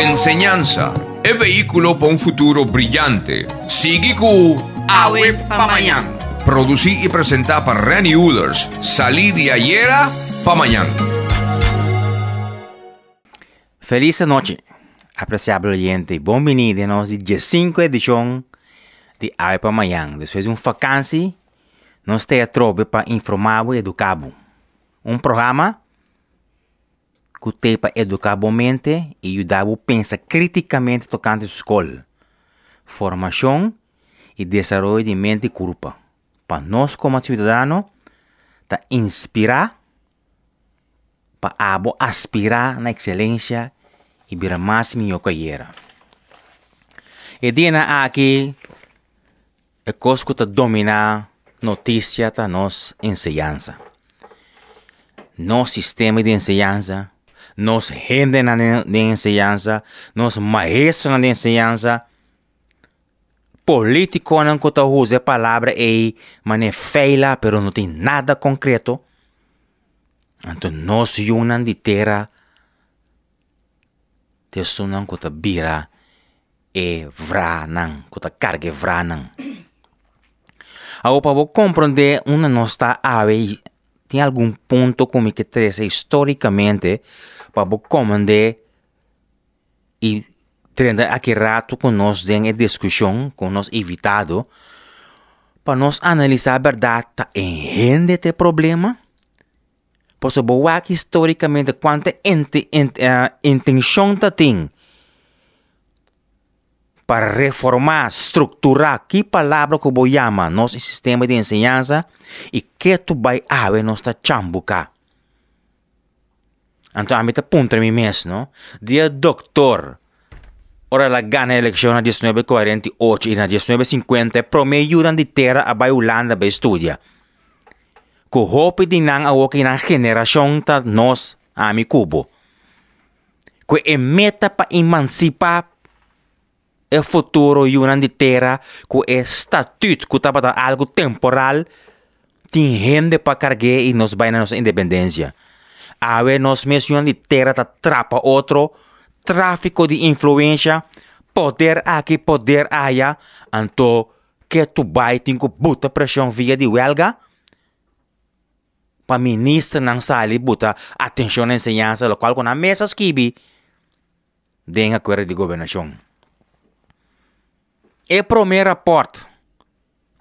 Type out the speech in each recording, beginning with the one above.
Enseñanza. El vehículo para un futuro brillante. Sigiku Awe Pamayan. Producir y presentar para Randy Uders. Salí de ayer a mañana. Feliz noche, apreciable oyente. Bienvenido a nuestra 15 edición de Awe Pamayan. Después de un vacancia, nos te atrope para informar y educar. Un programa para educar a mente e ajudar o pensar criticamente tocante a escola, formação e desenvolvimento de mente e corpo. Para nós como cidadãos, tá inspirar para abo aspirar na excelência e virar mais minha carreira. E dina aqui é que tá dominar notícia para nós ensinança. Nosso sistema de ensinança nos rendem na de enseñanza, nos maestros na enseñanza. Político não conta usa a palavra e mas é feia, pero não tem nada concreto. Então nós unam de terra, te sunam conta bira e vranam, conta carga vranam. Agora para compreender uma nossa ave, tem algum ponto como que trece historicamente, para y e a aqui rato con nós em discusión, con nós invitado para nós analisar la verdad tá este este problema por pues, saber boa historicamente quanta ente, ah, intenção para reformar, estructurar, que palabra que vou chamar sistema de enseñanza e que tu vai haver nossa chambuca għamita punt mi mes, no? Dia doctor. Ora la gana elección a 1948... in a 19.50 promedio dan di terra a bai Ulanda be studia. Ku hopi di nan a woki nan ta nos ami kubo. Ku e meta pa emancipa ...el futuro yunan di terra ku e statut ku tapata algo temporal tin gente pa cargar y nos a nos independencia. A nos menciona terra trapa outro tráfico de influência, poder aqui, poder aí, então que tu vai ter que botar pressão via de huelga para ministro não sair botar atenção na ensinança, o qual com a mesa esquive de acordo de governação. E é primeiro porta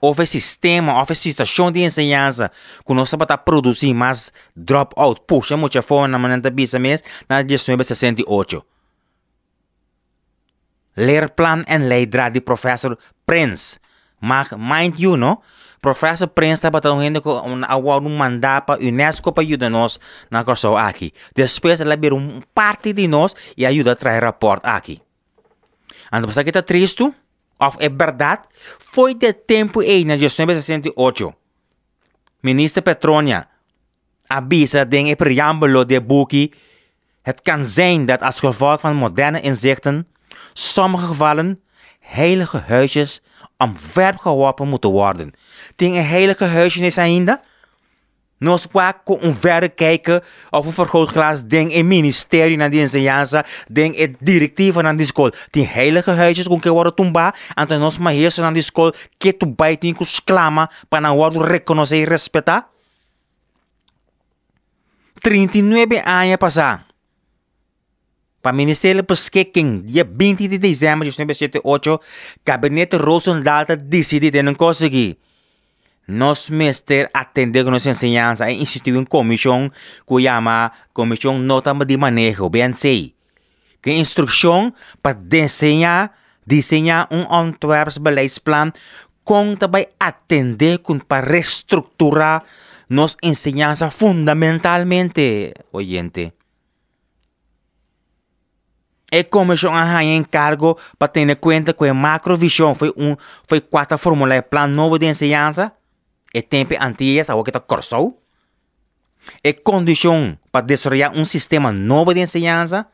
houve sistema, houve situação de ensinança que nós para tá produzir mais drop-out. Puxa, muita fome na manhã da bisa mês, na 1968. plan en leidra de professor Prince. Mas, mind you, no? Professor Prince estava tá trabalhando com um, um mandato para Unesco para ajudar nós na questão aqui. Depois, ele abriu um parte de nós e ajuda a trazer o porta aqui. Ando, você que está triste? Of es verdad, foi de tempo em na gestão e e 68. Minister Petronia avisa den het preambelo de um Boekie. Het kan zijn dat als gevolg van moderne inzichten sommige gevallen heilige huisjes omvergeworpen moeten worden. een heilige huisje huisjes zijn Nós qua com verder kijken of een vergrootglas denk de ministerie naar deze jasa, denk in directief naar die school. Die heilige huisjes que worden tumba, en nós ons maar heersen naar die school, ke tu bijten kus sklama, para worden reconhecer e respeta. 39 anos passar. Para o Ministério de Pesquequim, dia 20 de dezembro de 1978, o Gabinete Rosendahl decidiu não conseguir. Nos Mister atendeu nossa enseñanza e instituiu uma comissão que chama Comissão Nota de Manejo, BNC, que é instrução para desenhar, desenhar um Antwerps Beleidsplan com também atender com para reestruturar nossa enseñanza fundamentalmente, oyente. E comissão a encargo para ter em conta que a macrovisão foi um foi quarta fórmula plano novo de enseñanza é tempo antigas agora que está cursou. É condição para desenvolver um sistema novo de ensinança.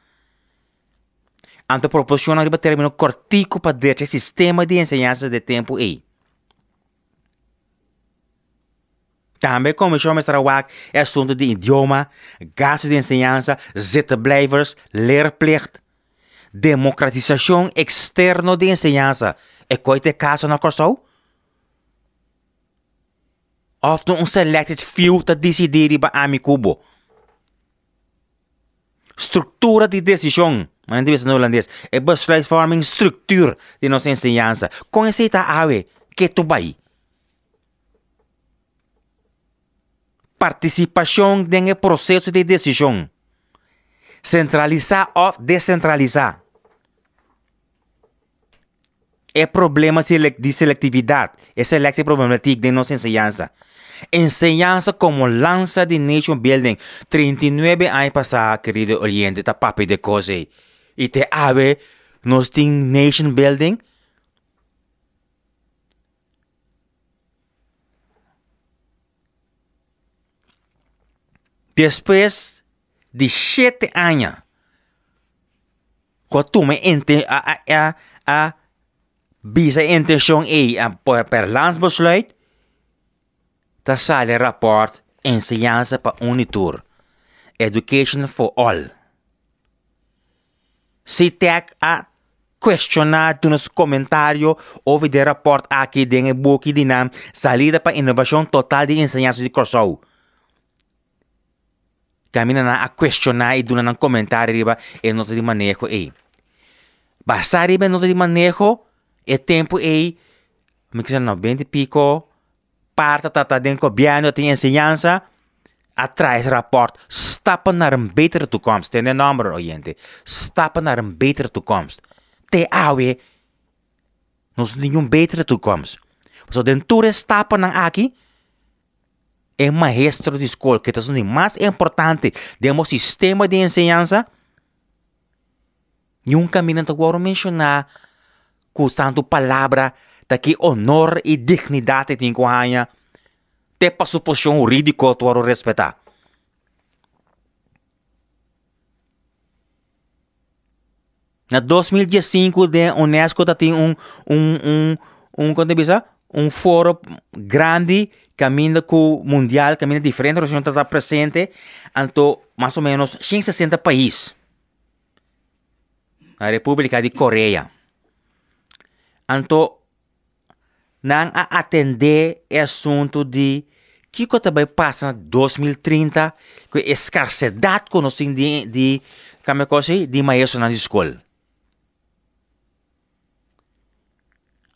Antes então, proporciona arriba termino cortico para deixar sistema de ensinança de tempo aí. Também começou a trabalhar é assunto de idioma, gasto de ensinança, zittenblijvers, leerplicht, democratização externa de ensinança. É coisa de caso na é Corsou? of um unselected few te decidirem para amicubo. Estrutura de decisão. Mas não diz no holandês. É besluitvorming estrutura de nossa ensinança. Com esse awe que tu vai. Participação no processo de decisão. Centralizar ou descentralizar. É problema de selectividade. Esse é o problema de nossa ensinança. enseñanza como lanza de Nation Building. 39 años pasado, querido oriente está papi de cose. Y te no nos Nation Building. Después de 7 años, cuando tú me a, a, intención intención y a, per landsbesluit, Tassale Rapport Ensinança para Unitur Education for All. CITEC a questionar nos comentários houve de rapport aqui de book de nam salida para inovação total de ensinança de Kosovo. Camina na a questionar e duna na comentário riba e nota de manejo e basar riba nota de manejo e tempo e me quiser 90 pico parte dat den governo tem ensinança, atrai esse rapport. Stappen naar een betere toekomst. Tem de number, oyente. Stappen naar een betere toekomst. Te awe, nos nós nenhum betere toekomst. So, denture stappen na aqui, é maestro de escola, que está sendo mais importante de um sistema de ensinança. Nunca me não mencionar, usando palavra taki honor e dignidade tinko hanya, te passo posição ridícula tuaro respeitar. Na 2015 de Unesco tá tem um um um um quando bisa um fórum grande caminho mundial caminho diferente o senhor está presente anto mais ou menos 160 países na República de Coreia anto não a atender assunto de que também passa em 2030 com escassez que nós temos de, de como é que de maestro na escola.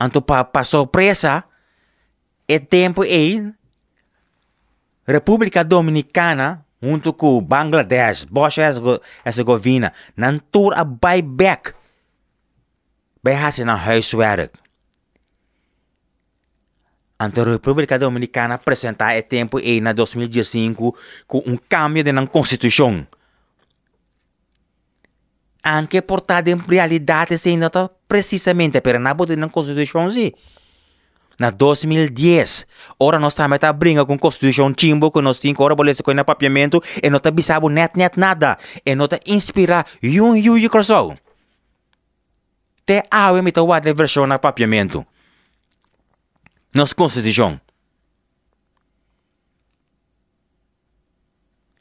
Então, para pa surpresa, é tempo em República Dominicana, junto com Bangladesh, Bosnia Herzegovina, não tour a buyback. Vai fazer zijn huiswerk. Ante a República Dominicana apresentar é tempo em 2015 com um cambio de na Constituição. Anche portado em realidade se nota tá precisamente para na bote na Constituição sim. Na 2010, ora nós estamos a briga com a Constituição Chimbo, que nós tínhamos ora bolesa com o papiamento, e não tá net net nada, e não está inspirar um yu yu crossou. Te awe a wade versão na papiamento. Nós constituição.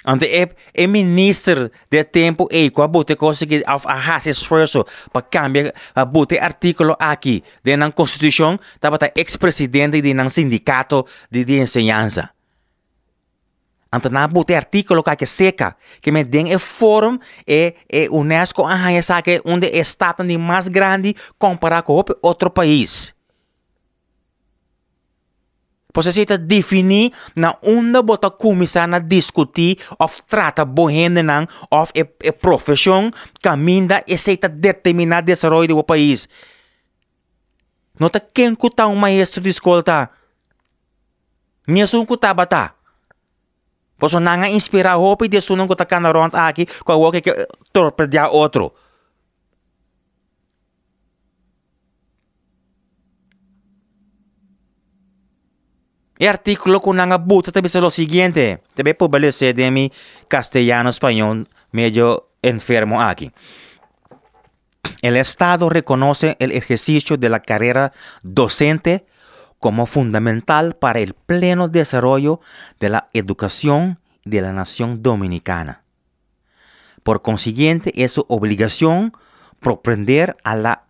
Ante é, é de tempo e com a bote conseguir arrasar esforço para cambiar a bote artículo aqui de na constituição tá para tá ex-presidente de um sindicato de, de ensinança. Ante na bote artículo que é seca que me dê é fórum e é UNESCO arranha saque onde está de mais grande comparado com outro país. På så sätt att na unda bota kumisa na diskuti of trata bohenden av e, e profession kaminda e sätt att determina desarrollo de o país. Nota quem kuta um maestro de escolta. Nisun kuta bata. Posso nanga inspirar hope de sunung kuta kanaront aki kwa woke torpedia outro. El artículo que te dice lo siguiente. Te voy de mi castellano español medio enfermo aquí. El Estado reconoce el ejercicio de la carrera docente como fundamental para el pleno desarrollo de la educación de la nación dominicana. Por consiguiente, es su obligación propender a la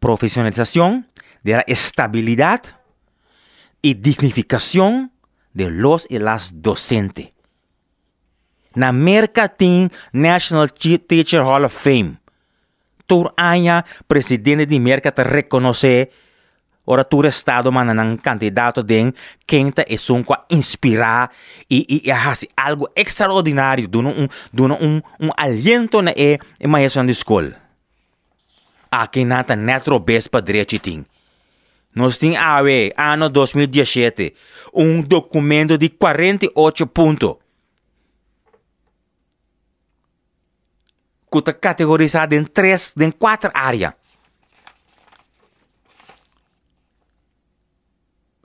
profesionalización de la estabilidad y dignificación de los y las docentes. Na Mercatin National Teacher Hall of Fame. Tur anya presidente de Mercat reconoce ora tur estado um candidato de quinta e sunqua inspirar e e, e algo extraordinário dono um dono um um aliento na e maestro de escola. Aqui nata netro bes padre chitin. Nós temos a ano 2017, e Un um documento de 48 puntos. Que está categorizado en 4 áreas.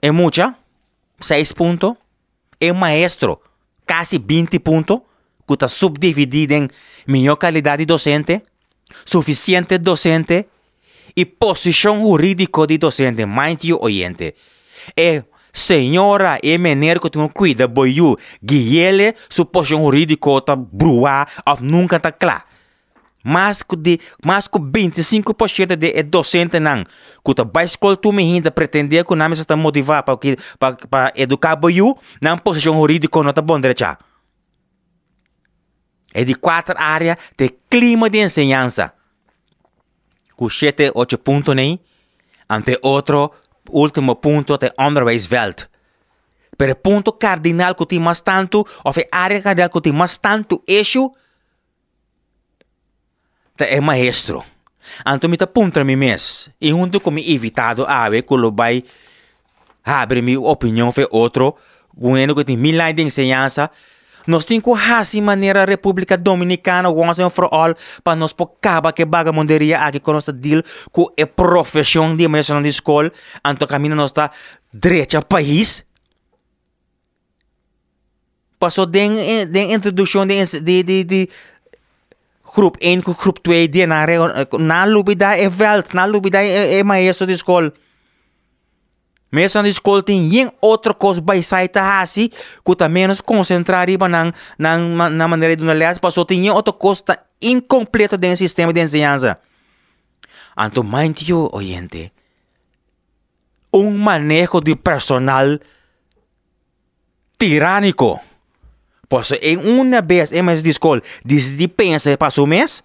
Es mucha, 6 puntos. Es maestro, casi 20 puntos. Que está subdividido em mejor calidad de docente, suficiente docente, y posición jurídica de docente, mind you, oyente. E senhora e menino que tem um cuida, boyu, guiele, su posição jurídica tá brua, of nunca está clara. Mas que de, mas que 25% de é docente não. Que tá vai escola tu me ainda pretender que não está motivar para que para para educar boyu, não posição jurídica não tá bom direita. É de quatro áreas de clima de ensinança. ocho puntos ahí, ante otro último punto de Underway's Welt. Pero el punto cardinal que más tanto, o el área cardinal que más tanto es el maestro. Entonces me apunta mí mismo y junto con mi invitado, a ver que va vai abrir mi opinión otro, otro Bueno, que tiene mil años de enseñanza, nós Nos tinko hasi maneira República Dominicana once and for all para nós por caba que baga monderia aqui com nossa deal com a profissão de mesmo na escola, anto caminho nós está direito direita país. Passou de eh, de introdução de de de, de groep 1 grupo 2 de na eh, na lubida e veld na lubida e, e maestro de escola. Mesan di school tin yang otro cos by sai tahasi tá kuta tá menos concentrari ba nang nang na maneira de aliás passou tin yang otro cos ta tá incompleto den sistema de enseñanza. Anto mind you, oyente, un manejo de personal tiránico. Pois em uma vez em mais de escol, desde para passou mês,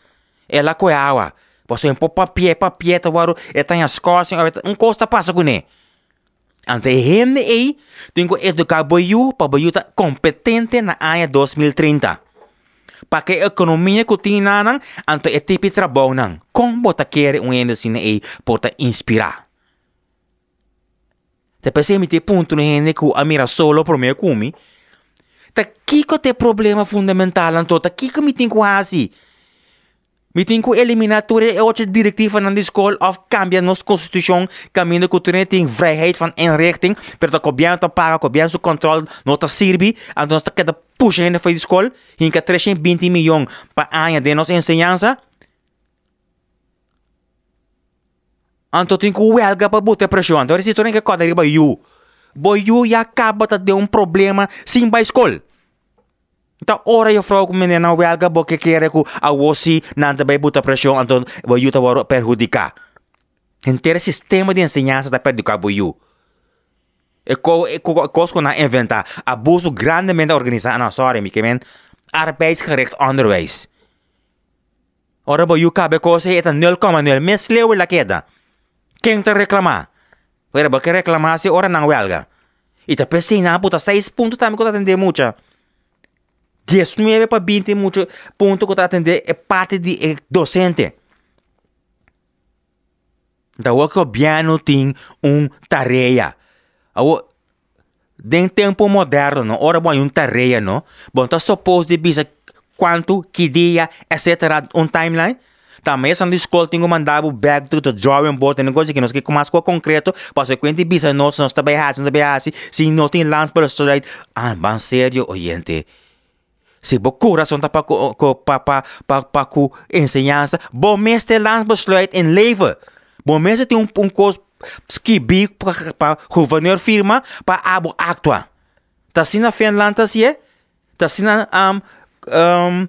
ela coiava. Pois em papel, papel, tá waro, é tá em escola, um costa passa com ele. Ante him tenho que educar boyu para boyu tak kompetente na área 2030. para Pakai ekonominya kutina nang anto etipi trabaho nang kung bota kere un enda sina ei bota inspira. Te pensei mi te punto ni hende ku amira solo pro me kumi. que kiko te problema fundamental anto ta kiko mi tingu hasi. Mitinku eliminatoria uit de directieve van de school of cambia nos constituição, caminho culturele tem vrijheid van inrichting per de cobianto para cobianto controle nota sirbi en nos cada puxa ainda foi de escola hinca 320 milhões para anha de nos ensinança Anto tinku welga para botar pressão. Então, se tu nem quer codar riba you. Boyu ya acaba de um problema sim ba escola. Ta ora yo frog mene na welga boke kere ku awosi nanta bay buta presyon anton yuta waro perjudica. Entera sistema de ensinança da perjudica buyu. E co e co cosco na inventa abuso grandemente organizado na sorry mi kemen arbeidsgericht onderwijs. Ora boyu kabe kose eta 0,0 mislewe la queda. Quem te reclamar? Ora boke reclamar se ora na welga. Ita pesina puta 6 pontos também que eu atender mucha. 19 para 20 mucho punto que está atender é parte de docente. Da o colombiano tem um tarefa. Awo den tempo moderno, agora ora bom um tarefa, não? Bom, tá suposto de bisa quanto, que dia, etc. um timeline. Também essa escola tem que mandar o back to the drawing board, tem coisa que nós que mais com concreto, para ser quente bisa, se não está bem assim, não está bem assim, se não tem lance para estudar. Ah, bem sério, oriente. Se vår corazón tappar på ensinanser, vår mästerland besluit en tem um um till en big pa pa governor firma pa abo actua. Tasina Finland tasie, tasina am um, um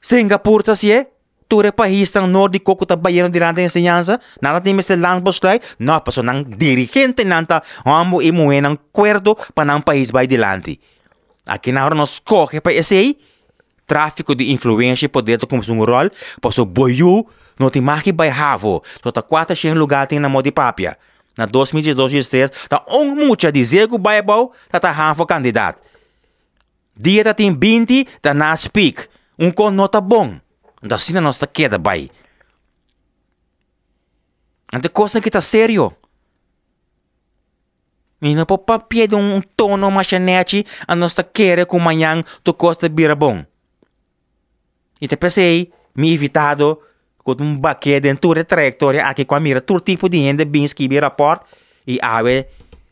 singapura Singapore tasie, ture país ng Nordico ko tabayero di randa enseñanza, nada ti Mr. Landbosly, pa paso ng dirigente nanta, amo imuwe ng kwerdo pa ng país by lante Aqui na hora nós corre para esse aí. Tráfico de influência e poder do como um rol. Posso boiú, não tem mais que ravo. Só tá quarta cheio lugar tem na moda de papia. Na 2012, 2013, tá um mucha que o bairro está é tá ravo candidato. Dia tá tem 20, tá na speak. Um com nota bom. Da sina nossa queda, bai. Ante coisa que está sério. Minha papá pede um tono machanete a nossa querer com manhã do Costa Birabong. Tipo e te pensei, me evitado, com um baquete em tua trajetória aqui com a mira, todo tipo de gente bem escrever rapport e ave,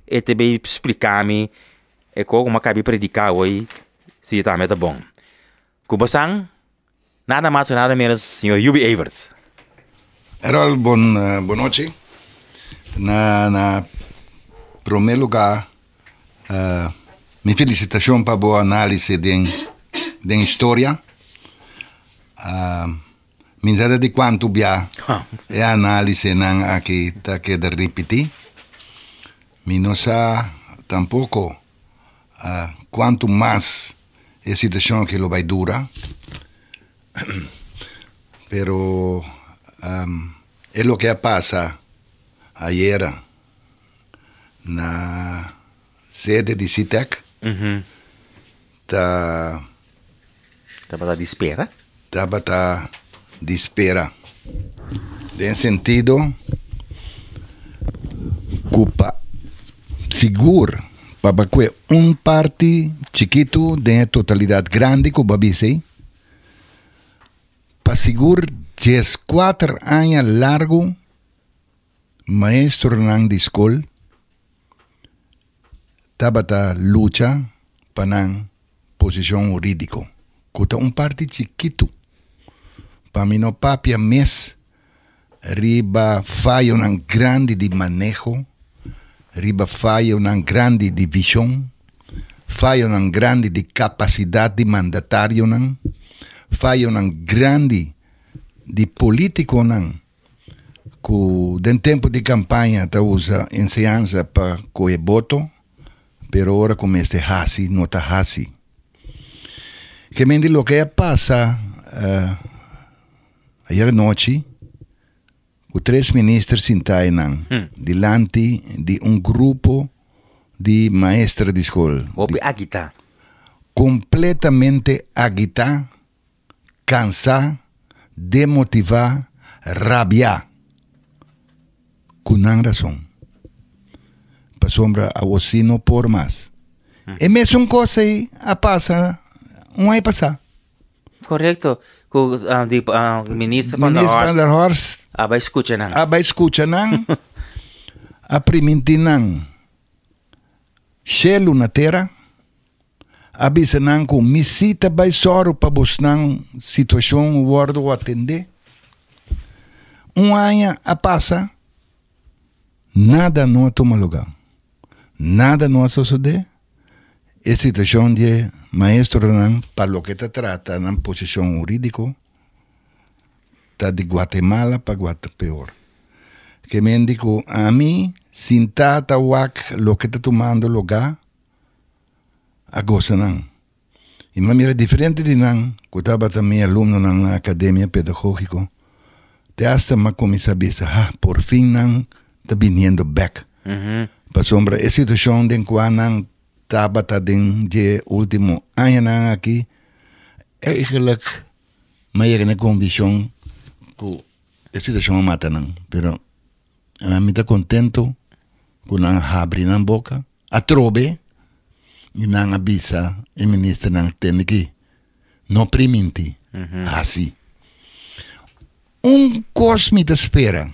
e te bem explicar-me, e como acabei predicar hoje, se também tá bom. Kubasan, nada mais nada menos, senhor Yubi Evers. Errol, bom, eh, boa noite. Na, na primeiro lugar, uh, minha felicitação para boa análise de, de história. Uh, ah, Minzada de quanto bia ah. é a análise não aqui tá que de repetir. Minosa tampouco uh, quanto mais é situação que lo vai durar. Pero um, é o que passa ayer na sede de CITEC. Uhum. Tá. Estava tá de espera? Estava tá de espera. Tem sentido. Cupa seguro. Para que um parte chiquito de totalidade grande que o Para seguro, quatro anos largo, maestro de escola. Tabata lucha para posición jurídico. Cuta un parte chiquito. Para mí no papia mes. Riba falla una grande de manejo. Riba falla una grande de visión. Falla una grande de capacidad de mandatario. Falla um grande de político. Nan. Que, del tempo de campanha te usa enseñanza para coeboto. voto pero ahora con este hasi, nota hasi. Que me lo que pasa uh, ayer noche, los tres ministros sintainan hmm. delante de un grupo de maestros de escuela. De, agita. Completamente agita, cansa, demotivada, rabia. Con razón sombra a você não por mais. É mesmo coisa aí, a ah, passa, um aí passar. Correto. O ah, ah, ministro Van der Horst. Van Horst. aba vai escutar não. Ah, vai escutar não. a priminti não. Selo na terra. Avisa não com missita vai soro para buscar situação o ordo atender. Um ano a passa. Nada não toma lugar. nada no va a suceder, es situación de maestro para lo que te trata, en posición jurídica, está de Guatemala para peor. Que me indicó a mí, sin tata wak, lo que está tomando lugar, a gozanan. Y me mira diferente de nan, que estaba también alumno en la academia pedagógica, te hasta me comí a ah, por fin nan está viniendo back. sombra é situação de quando estava tadin de último ano na aqui eigenlijk maior na condição que a situação mata não, pero a mim está contento com a abrir na boca a trobe e não avisa o ministro não tem aqui não priminti assim ah, um cosme da espera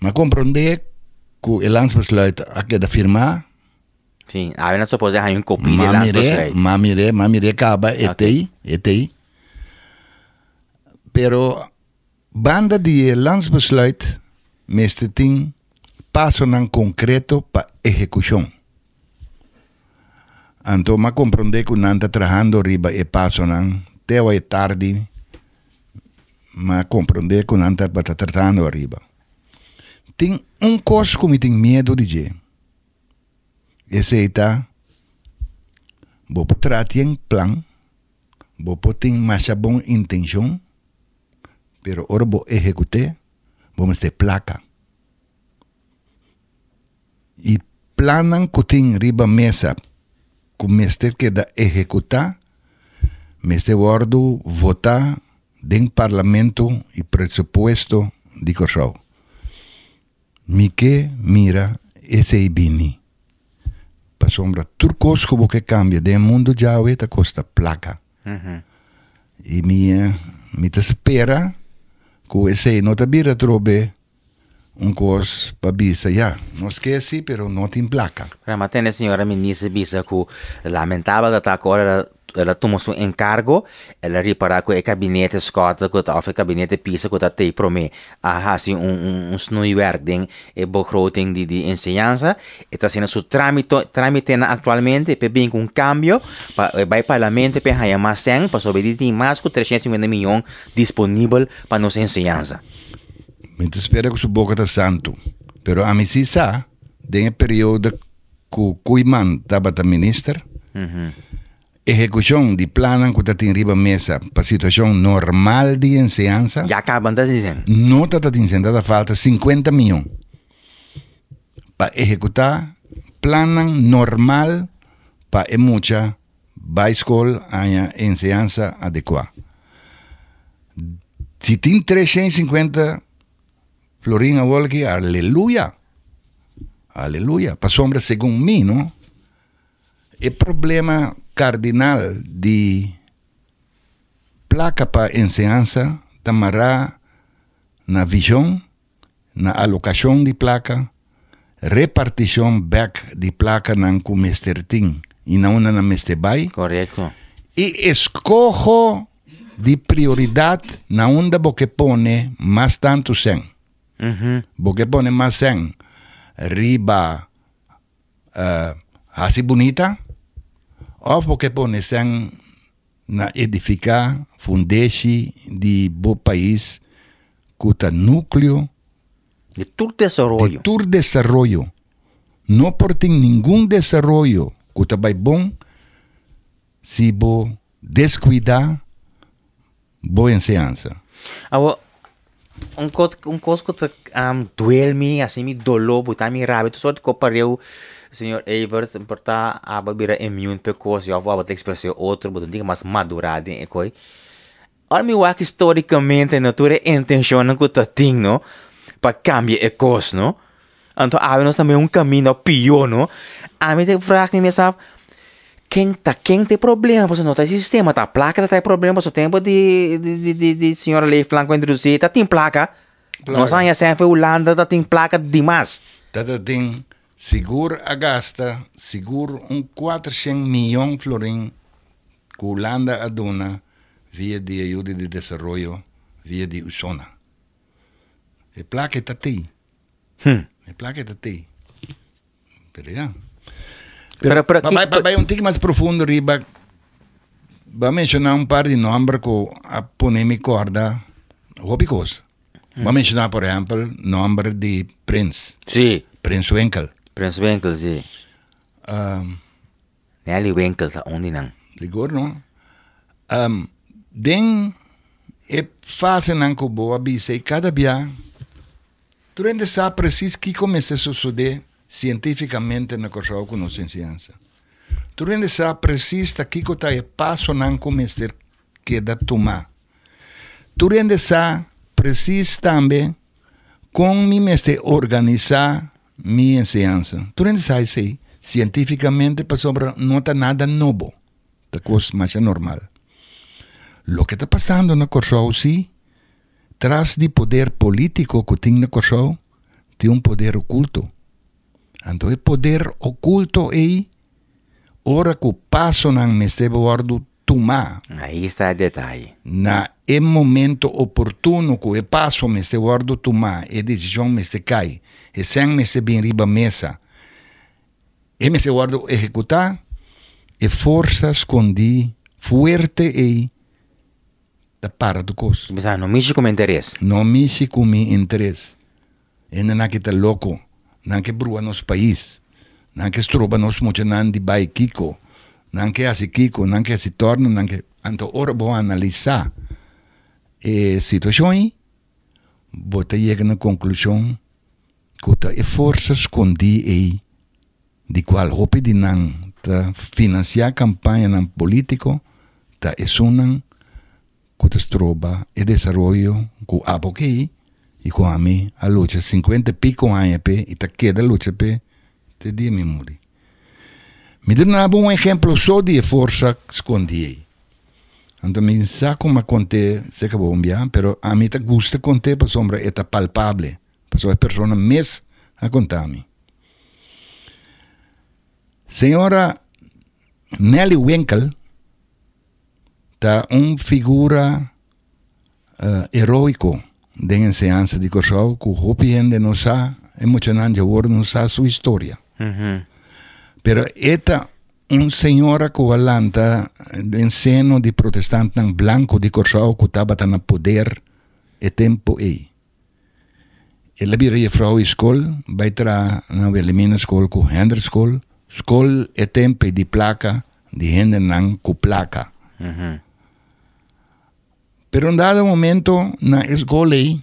mas compreender cu landsbesluit akke de firma. Sim, aí ah, não só pode aí um copia de landsbesluit. Mamire, mamire acaba etei, etei. Pero banda de landsbesluit meste ting passo nan concreto para execução. Então, ma compreende que nanta está riba e passo nan, teo e é tarde, ma compreende que nanta está tratando riba. Tem um Costco que tem medo de ir. Esse aí tá. Vou tratar em é plano vou ter mais boa intenção, mas agora vou executar, vamos ter placa. E planam que tem riba mesa, com o que da executar, mestre guardo votar dentro parlamento e presupuesto de Kosovo. Mike mira esse bini. Pa sombra turcos como que cambia de mundo já oita costa placa. Uhum. E minha eh, me te espera que esse não te bira trobe um cos para bisa. Já, não esqueci, pero não tem placa. Mas tem a senhora ministra bisa que lamentava da ta agora ela tomou seu encargo, ela reparar que o gabinete escota, que o gabinete pisa, que te promete a fazer um, um, um snoiwerk em bogroting de, de ensinança, está sendo seu trâmite, trâmite atualmente, para vir com um cambio, para, vai para o parlamento, para ganhar mais 100, para sobreviver tem mais que 350 milhões disponível para nossa ensinança. Me espera que sua boca está santo, pero a mim se sabe, tem um período que o Cuiman estava ministro, uh uhum. -huh. ejecución de planan que está arriba mesa para situación normal de enseñanza. Ya acaban de decir. No está diciendo falta 50 millones para ejecutar planan normal para mucha mucha school a enseñanza adecuada. Si tiene 350 Florina a aleluya. Aleluya. Para sombra según mí, ¿no? El problema cardinal de placa para enseñanza tamará na visión, na alocación de placa, repartición back de placa na cumestertín y na una na mestebai Correcto. Y escojo de prioridad na onda que pone más tanto sen. pone más sen. Riba, eh, así bonita. Ovo que ponesan né, na edificar fundeixe de bo país cuta núcleo de tur desarrollo. De tu desarrollo. Não portem nenhum desarrollo cuta vai bom se bo descuidar bo enseança. Agora, un coisa un um, um, um, um, ah, duele-me, assim, me dolou, botar-me rabia, tu só te compareu Senhor Evert está a beber imune because eu vou ter que expressar outro botão mas madurado e coi. Olha meu que historicamente não ture intenção não que para cambiar a coisa, não? Então há nós também um caminho pior, não? A mim te fraco me sabe quem tá quem tem problema, você não tem sistema, tá placa tá problema, você tempo de de de, de senhora lei flanco introduzir, tá tem placa. placa. Nós ainda sempre Holanda tá tem placa demais. Tá tá tem Sigur a sigur un 400 milhões florim que landa aduna via de ajuda de desenvolvimento, via de usona. E placa está ti. é E placa está ti. Peraí. Pero, pero, vai, vai, vai um tique mais profundo, riba. Vai mencionar um par de nomes que a ponemi corda ou picos. Vai hm. mencionar, por exemplo, nome de Prince. Sim. Prince Winkle. Prins Winkels die. Um, nee, die tá onde não. Ligou não? Um, den é fácil não que boa e cada dia. Tu ainda precis, preciso que começa a suceder cientificamente na coisa com nossa ciência. Tu ainda sabe preciso que está é passo não começar que da tomar. Tu ainda precis, preciso também com me organizar mi tu Tú necesitas se cientificamente para sobra no está nada novo. está coisa mais normal. Lo que está pasando na Kosovo, sí, tras de poder político que tem na Kosovo, tem um poder oculto. é poder oculto ahí, ora que passo na mestre bordo tomar. Aí está o detalhe. Na é momento oportuno que eu passo, me este guardo tomar, é decisão me cai e sem receber riba mesa. E me se guardo executar e força escondi fuerte e da para do cos. Mas ah, não me com interesse. Não me se com interesse. Ainda não é que tá louco, não é que brua nosso país, não é que estroba nosso muito não de bai Kiko, não que assim Kiko, não que assim torno, não que... Então, ora vou analisar a eh, situação e vou chegar na conclusão ascolta e forse scondi di qual hopi di nan ta finanzia campagna nan politico ta esunan kuta stroba e desarrollo ku apo e i kuami a luce 50 pico anni pe e ta chiede luce pe te di mi muri mi dà un esempio so di forza scondi Ando mi sa come con te se che bombiamo, però a me ti gusta con te, per sombra è palpabile. sua é, persona mes a contar-me Senhora Nelly Winkle está uma figura uh, heroico de enseñanza de Kosovo que hopi gente não sabe emocionante agora não sabe sua história. Uhum. Pero esta um senhora que valanta de seno de protestante branco de Kosovo que estava no poder e é tempo aí. Jeg blir ifra i skål, beitra na vi elimina skål ku hender Skol. Skål e tempe di placa, di hender nan ku placa. Uh mhm. -huh. Pero en dado momento, na es golei,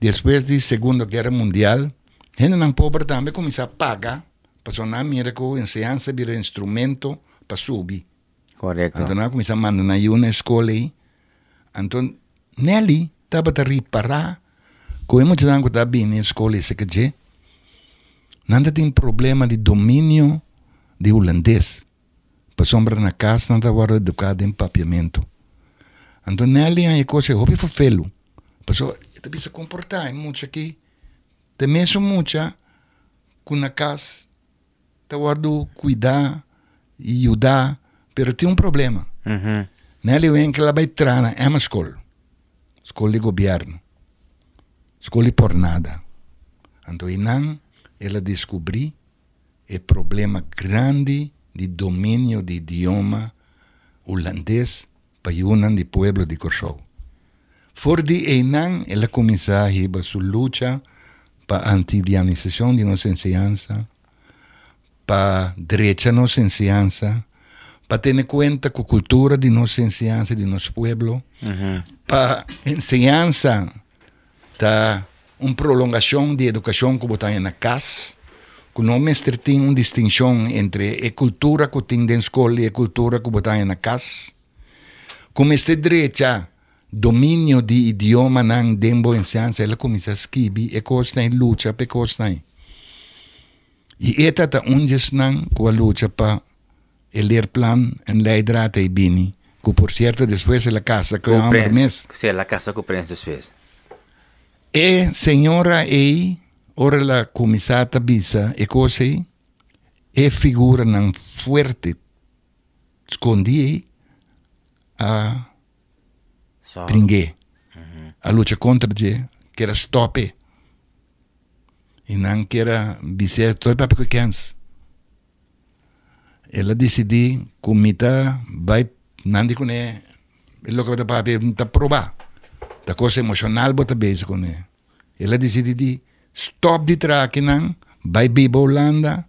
después de Segunda Guerra Mundial, gente nan pobre también comienza a pagar, pasó na miraco, enseñanza, instrumento, er para subir. Correcto. Entonces comienza a mandar a una escuela, entonces Nelly estaba a reparar Coimutilango da bine escola e que Nanda tem problema de domínio de holandês. Para sombra na casa, nanda agora educado em papiamento. Então, nele, a coisa, hobby foi felo. Pessoa, também se comportar, é muito aqui. Também sou muito, com na casa, tá guardo cuidar e ajudar, mas tem um problema. Uhum. Mm-hmm. Nele, eu que ela vai entrar uma escola, escola de governo. Escolhi por nada. ...entonces Inan, ela ...el problema grande de dominio de idioma ...holandés... para Yunan de Pueblo de Kosovo... Por de Inan, ella lucha a ir para lucha... luta para a de nuestra enseñanza, para derecha de nuestra enseñanza, para tener en cuenta la cultura de nuestra enseñanza, de nuestro pueblo, mhm. ...para la enseñanza está uma prolongação de educação que está na CAS, que não mestre tem uma distinção entre a e cultura que tem na escola e a cultura que está na CAS. Como este direita dominio de idioma nan dembo enseanza, seanza, la começa a escrever e costa in luta, pe costa em. E eta ta unges nan com a pa para el plan, en leidrata i bini, que por certo después en la casa que é o mes. la casa que o despois. E signora E, ora la commissata visa e così, e figura non fuerte, scondì a so. tringhe, mm-hmm. a luce contro di che era stoppe, e non che era bisetto, e proprio chance. E la decidì, comita, vai, non dico ne, lo che vado a provare, Ta coisa emocional bo ta com ele. Ele Ela decide di stop de trakinan, vai biba Holanda,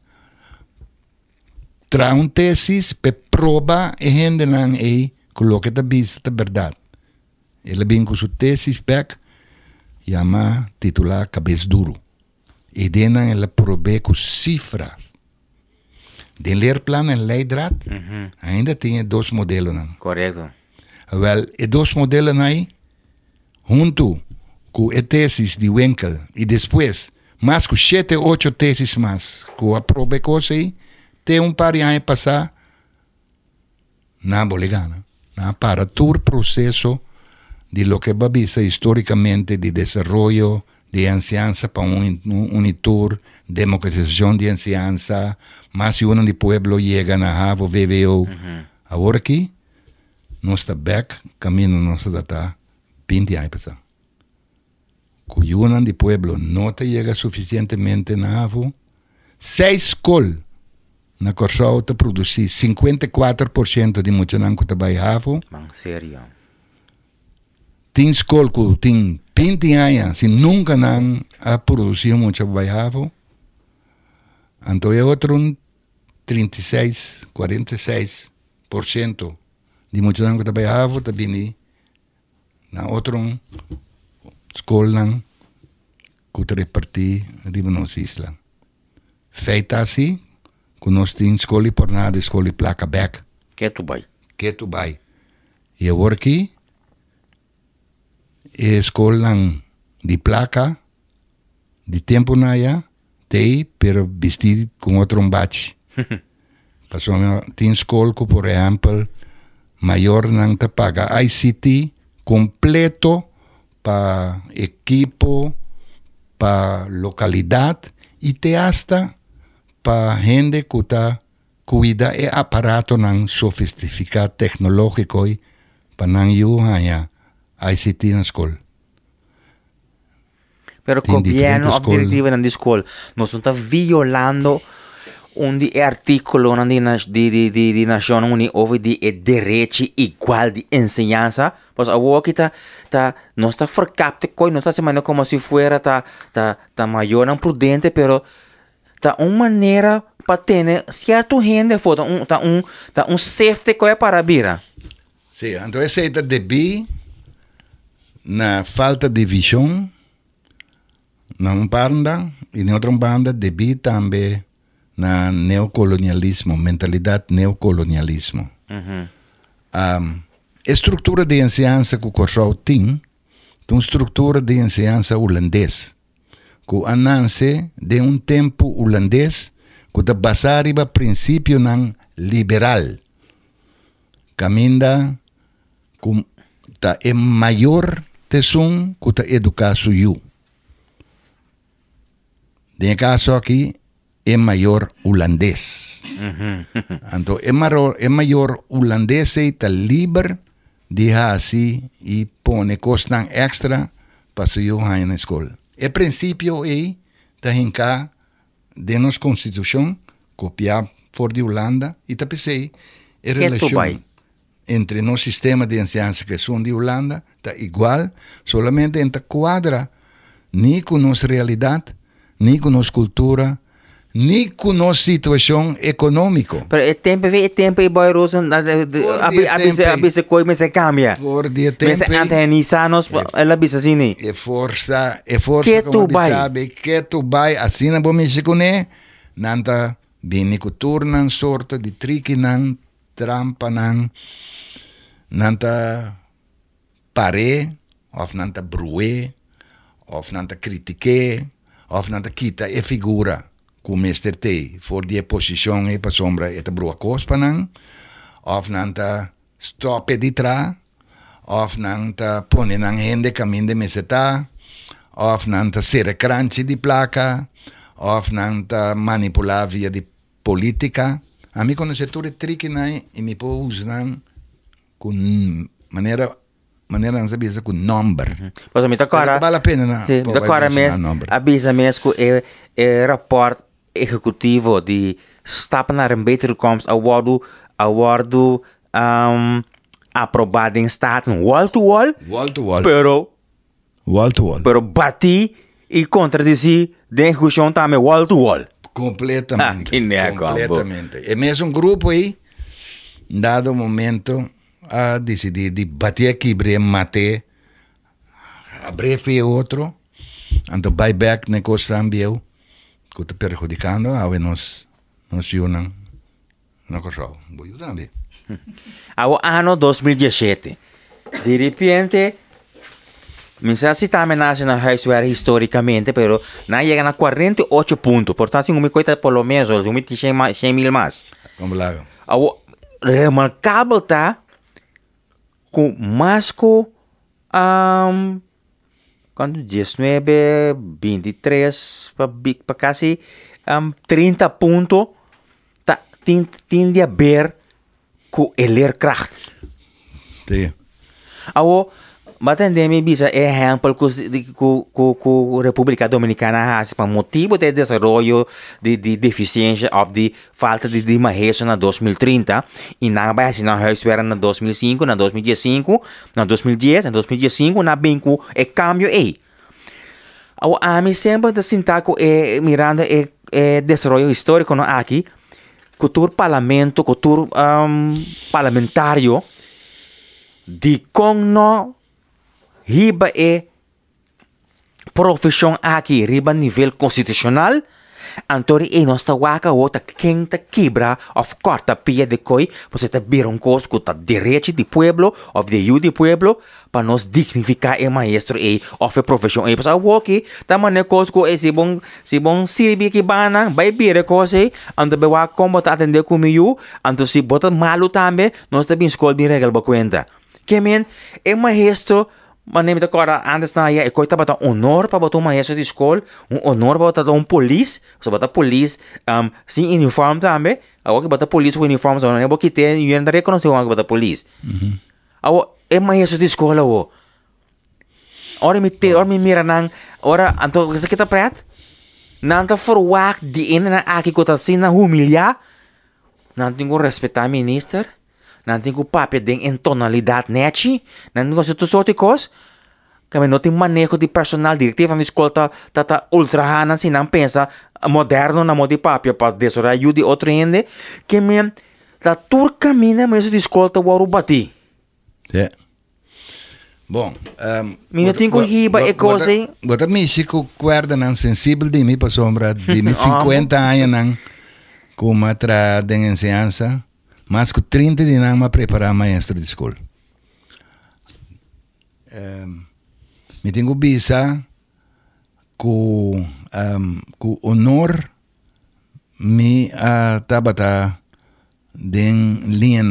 tra um tesis para provar e hende nan e coloca a bisa verdade. Ele vem com sua tesis back, chama titular Cabeça Duro. E dentro ele probe com cifras. De leerplan en leidraad, mm -hmm. ainda tem dois modelos. Correto. Wel, e dois modelos aí, junto com a tesis de Wenkel e depois mais com sete, oito teses mais com a prova coisa tem um par de anos passar na Boligana, na para todo o processo de lo que babisa historicamente de desenvolvimento de ancianza para um un, un tour, de ancianza, más se uno de pueblo chegam a Havo, VVO. Uh -huh. Ahora aquí, nuestra back, caminho nuestra data, 20 años. Cuyunan de pueblo no te llega suficientemente na navo. Seis col. Na Corsol te produzi 54% de muchanan que trabalhava. Man, sério? Tem col que tem 20 anos e nunca não a produzir muito trabalhava. Então é outro 36, 46% de muchanan que te também na otrom skolnan, către partii rivenos islam. Feita si, cunoști în scoli pornade, scoli placa bec. Che tu bai? Che tu bai? E orki, e scolan di placa, di tempo na ya tei per vestir cu otro baci. Pasăm tin scol cu, por example mayor nang tapaga ICT, completo para equipo, para localidad y te hasta para gente que está cuida el aparato nan sofisticado tecnológico y para nan a ICT en la escuela. Pero con gobierno objetivo en la escuela nos está violando un articolo di, di, di, di Nazioni Unite de di direito igual de insegnanza. Pues a que ta, ta, não está forcapte coi, não está semana como se fuera ta, ta, ta mayor prudente, pero ta uma maneira para ter certo renda ta um ta um ta um safety coi para vira. Sí, então esta de bi, na falta de visão na um banda, e en outra banda de bi na neocolonialismo, mentalidade neocolonialismo. Uhum. A estrutura de ensinança que o tem, é uma estrutura de ensinança holandês, que o ananse de um tempo holandês, que está baseado no princípio nan liberal, caminda com tá é maior tesão que tá educação Tem caso aqui é maior holandês. Então, é maior, é maior holandês e está livre de assim e põe custam extra para se eu na escola. É princípio e está em cá de nossa constituição copiar por de Holanda e tá pensei a relação entre no sistema de ensino que são de Holanda está igual, solamente entra quadra nem com nossa realidade, nem com nossa cultura, nem com nossa situação econômica. Pero é tempo, é tempo e boy rosen a bisa coi mas é cambia. Por dia tempo. Mas ante nisanos ela assim né É força, é força que tu vai sabe, que tu vai assim na bom mexicone, nanta bem nico turnan sorte de triqui nan trampa nan nanta pare of nanta brue of nanta critique of nanta kita e figura o Mr. T for de posição e pasombra et brua kospanan of nanta stoppe di tra of nanta pone hende camin de meseta of nanta sere de placa of nanta manipula via de política, a mi con settore tricky nai e me pôs usnan com maneira maneira não sabia com number. Mas mim tá cara. Vale a pena, não? Sim, tá cara mesmo. Avisa mesmo é, é executivo de Stapnar Beter Coms Award, award um, aprobado em Staten, wall to wall, wall to wall, pero, wall to wall, pero bati e contradizi de execução também wall to wall. Completamente. Ah, completamente. É mesmo um grupo aí, dado momento, a decidir de bater aqui, matar, abrir outro, então buyback, negócio né, também. que está perjudicando, a nos, nos ayudan. No corro, voy a ayudar Ahora, año 2017, de repente, me si está amenaza na história históricamente, pero no llegan a 48 puntos, pontos. Portanto, me por lo menos, me tiene 100 mil más. Vamos Hago, O remarcável está, con más um, quando 19, 23, para quase casi um, 30 puntos, tem de ver com el aircraft. Sí. Ahora, mas também me bisa é exemplo que a República Dominicana faz para tipo, motivo de desenvolvimento de, de deficiência ou de falta de, de manejo na 2030 e não vai assim, não espera na 2005, na 2015, na 2010, na 2015, na bem que é cambio aí. A mim sempre de sintaco é eh, mirando é, eh, é eh, desenvolvimento histórico não aqui, cultura parlamento, cultura um, parlamentário de como riba é profissão aqui, riba nível constitucional. Então, e nós waka waka outra quinta quebra of corta pia de coi, você está viram cos que direito de pueblo, of de you de pueblo, para nos dignificar e maestro e of profissão e pessoal woki, tá mané esse bom, se bom sirbi bana, vai vir cos e anda be waka como tá atender comigo, então se bota malu também, nós está bem escolhe bem regra para conta. Que men, é maestro Μα ναι, μετά κόρα, άντε να είναι κοίτα πατά ονόρ πα πατώ μαέ στο δυσκόλ, ονόρ πα πατά τον πολύς, στο πατά πολύς, στην uniform τάμε, αγώ και πατά πολύς που uniform τάμε, εγώ και τέν, γιον τα ρέκονο σε εγώ πατά πολύς. Αγώ, ε μαέ στο δυσκόλ αγώ. Ora mi te, ora mi mira nang, ora anto kasi kita pret, nang ta forwak diin na aki ko ta sin na humilya, nang tingko respeta minister, nanti ku pape ding en tonalidad neci, nanti ko situsotikos, kami no ting manejo di personal directiva ng escola tata ta, ta ultrahanan pensa moderno na mo di papia pa desurayu di otro ende, kami da turca mina mo di escola o warubati. Yeah. Bom, um, ehm, minha tem corriba é coisa. Bota México guarda não sensível de mim para sombra de mim 50 anos não com uma tra de ensinança mas com 30 dinama prepara maestro de escola. Um, ehm, me tenho bisa com um, ehm, com honor me a tabata den linha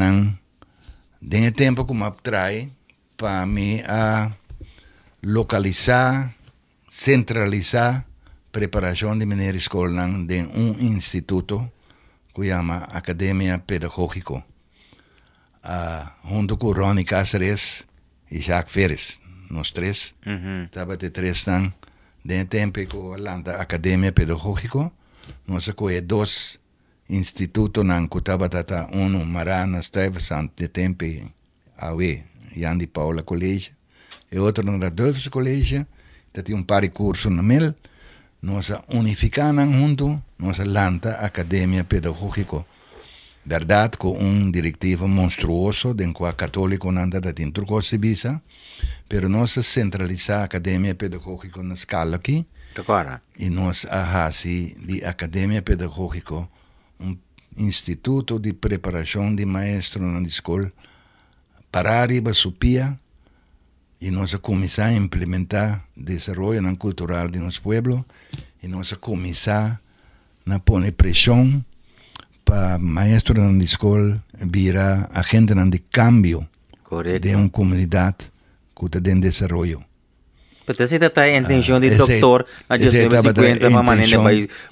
den tempo que me atrai para me a localizar centralizar preparação de maneira escolar de um instituto que chama Academia Pedagógico, uh, ah, junto com Ronnie Cáceres e Jacques Feres, nós três. Uhum. de três anos de tempo com a Academia Pedagógico, nós é dois institutos na Cutabatata, um Marana Stuyvesant de tempo awe Yandi Paula College e outro na Radolfo Colégio, então tinha um par de cursos na Mel, nos unificaran junto nos Lanta Academia Pedagógico, verdade com um directivo monstruoso de cual católico nanda da dentro mas pero centralizamos a Academia Pedagógico na escala aqui. Agora. E nós fazemos de Academia Pedagógico, um instituto de preparação de maestro na escola, Parariba Supia, e nós começar a implementar desenvolvimento cultural de nosso povo, e nós começar a pôr pressão para maestro la escola virar agente de cambio Correcto. de uma comunidade que está em desenvolvimento. Pero esa es la intención del doctor, a yo se encuentra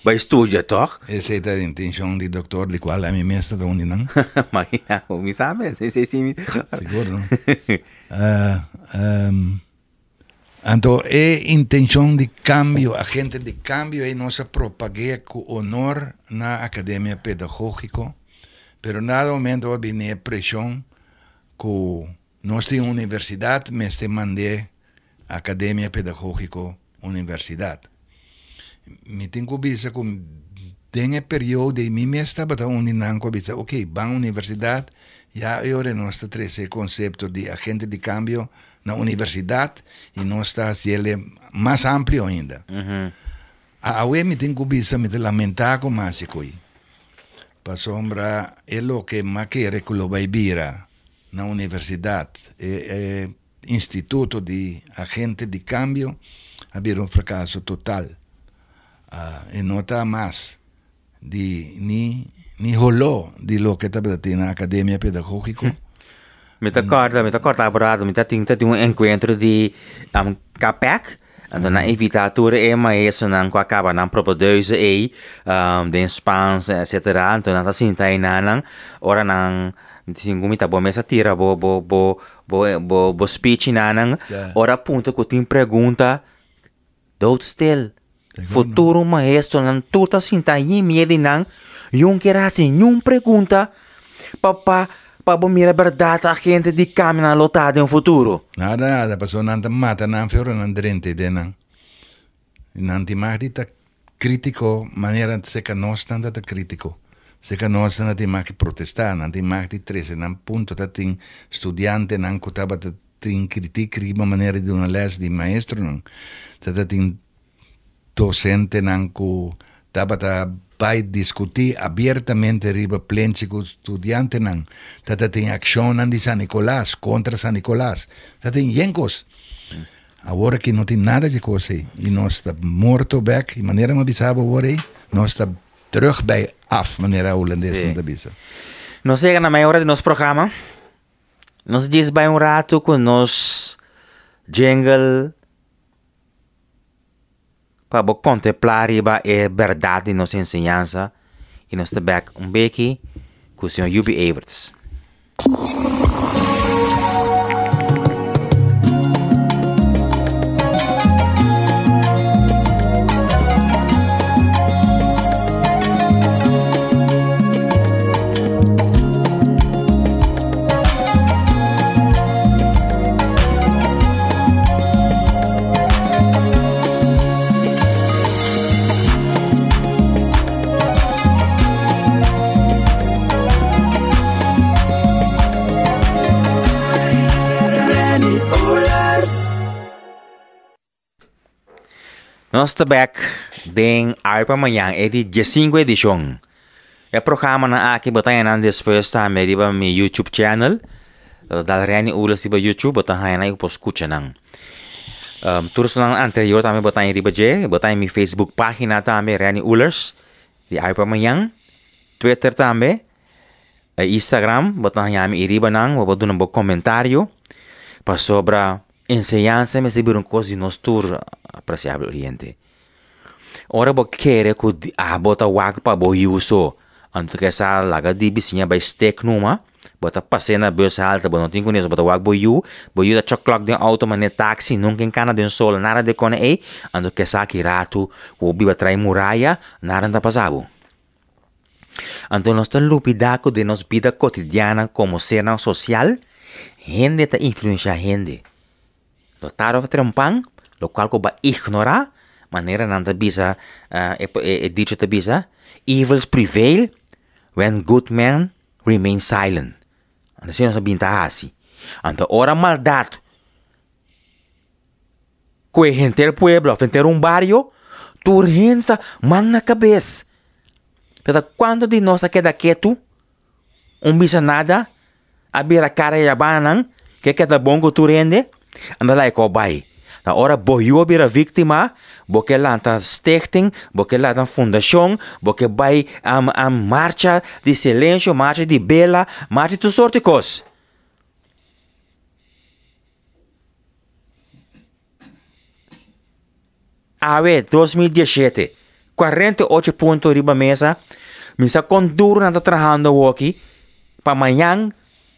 para estudiar, ¿no? Esa es la intención del doctor, de cual a mí me está dando, ¿no? Imagina, ¿cómo sabes? Sí, sí, sí. Seguro. uh, um, Então, é intenção de cambio, agente de cambio, e é nós propaguei com honor na Academia Pedagógica, mas nada momento a pressão com nossa universidade, mas se mandei a Academia Pedagógica Universidade. Me tenho visto com tem período e mim estava da Uninanco, ok, vão à universidade, já eu renuncio a esse conceito de agente de cambio, universidad y no está se más amplio ainda. Uhum. A UEM tem que me lamentar com mais Para sombra, é lo que mais que lo vai vir na universidad. Eh, eh, instituto de agente de cambio, habido un fracaso total. Uh, e está más. ni ni de lo que está la academia pedagógica. Mita corda, mita corda abrado, mita ting ta um encontro de um, capec. Então, na invitatura é mais, não acaba na própria deusa e um, de expansa, etc. Então, não assim, tá aí, não, ora não, assim, como tá mesa tira, bo, bo, bo, bo, bo, bo speech, não, ora ponto que eu tenho pergunta, doutor still, futuro maestro, não, tu tá assim, tá aí, medo, não, e um que era assim, nenhuma pergunta, papá, para bombeira verdade a gente de caminho lotada em um futuro. Nada, nada, passou não mata, não fiora, não drente, não. Não te mata, crítico, maneira de que nós tanda tá crítico. se Seca nós tanda te mata protestar, não te mata treze, não ponto tá tem estudante, não cotaba de tem crítica, uma maneira de uma les de maestro, não. Tá tá tem docente, não cotaba Tabata vai discutir abertamente riba plêntico estudiante nan. Tata tem ação nan de San Nicolás, contra San Nicolás. Tata tem yencos. Agora que não tem nada de coisa aí. E nós está morto back. E maneira não avisava agora aí. Nós está terug bij af, maneira holandesa não avisa. Nós chegamos na meia hora do nosso programa. Nós diz bem um rato com nós jingle para contemplar a verdade em nossa ensinança e nós também um beque com o Sr. Yubi Everts. Nostalgic ding album yang edi 15 edition. Ya programa na aki batayan ang this first time edi ba mi YouTube channel. Eh, dal reani ulas di ba YouTube batayan na upos kucha nang. Um, terus nang anterior tami batayan di ba je, batayan mi Facebook pagina tami reani ulers di album yang Twitter tami eh, Instagram batayan mi iri ba nang wabadu nang bo komentaryo pa sobra enseñanza me sirve un cosa y no estur apreciable oriente. Ora bo kere ku a ah, bota wak pa bo yuso. Anto que essa laga de bicinha vai steak numa. Bota pasena bolsa alta, bo não tem com isso, bota wak bo yu. Bo yu da choclock de auto mané táxi, nunca encana de um sol, nada de cone ei. Anto que essa kirato, o biba trai muralha, nada da pasabo. Anto nós tan de nos vida cotidiana como cena social, gente ta influencia gente lo taro trempang lo qual ba ignora maneira nanda bisa uh, e, e, e digita evils prevail when good men remain silent anda sino sa bintahasi anda ora maldad coerente el pueblo frente un barrio turgenta man na cabeça Pela quando de nós queda quieto um bisa nada abrir a cara e abanan que é que bom queda bongo turende Andala ik obai. Da ora bo yu bira vítima, porque lá tá stichting, porque lá tá fundação, porque vai am am marcha de silêncio, marcha de bela, marcha de sorte cos. Awe 2017, 48 pontos riba mesa. Misa conduro nada trabajando aqui. Para manhã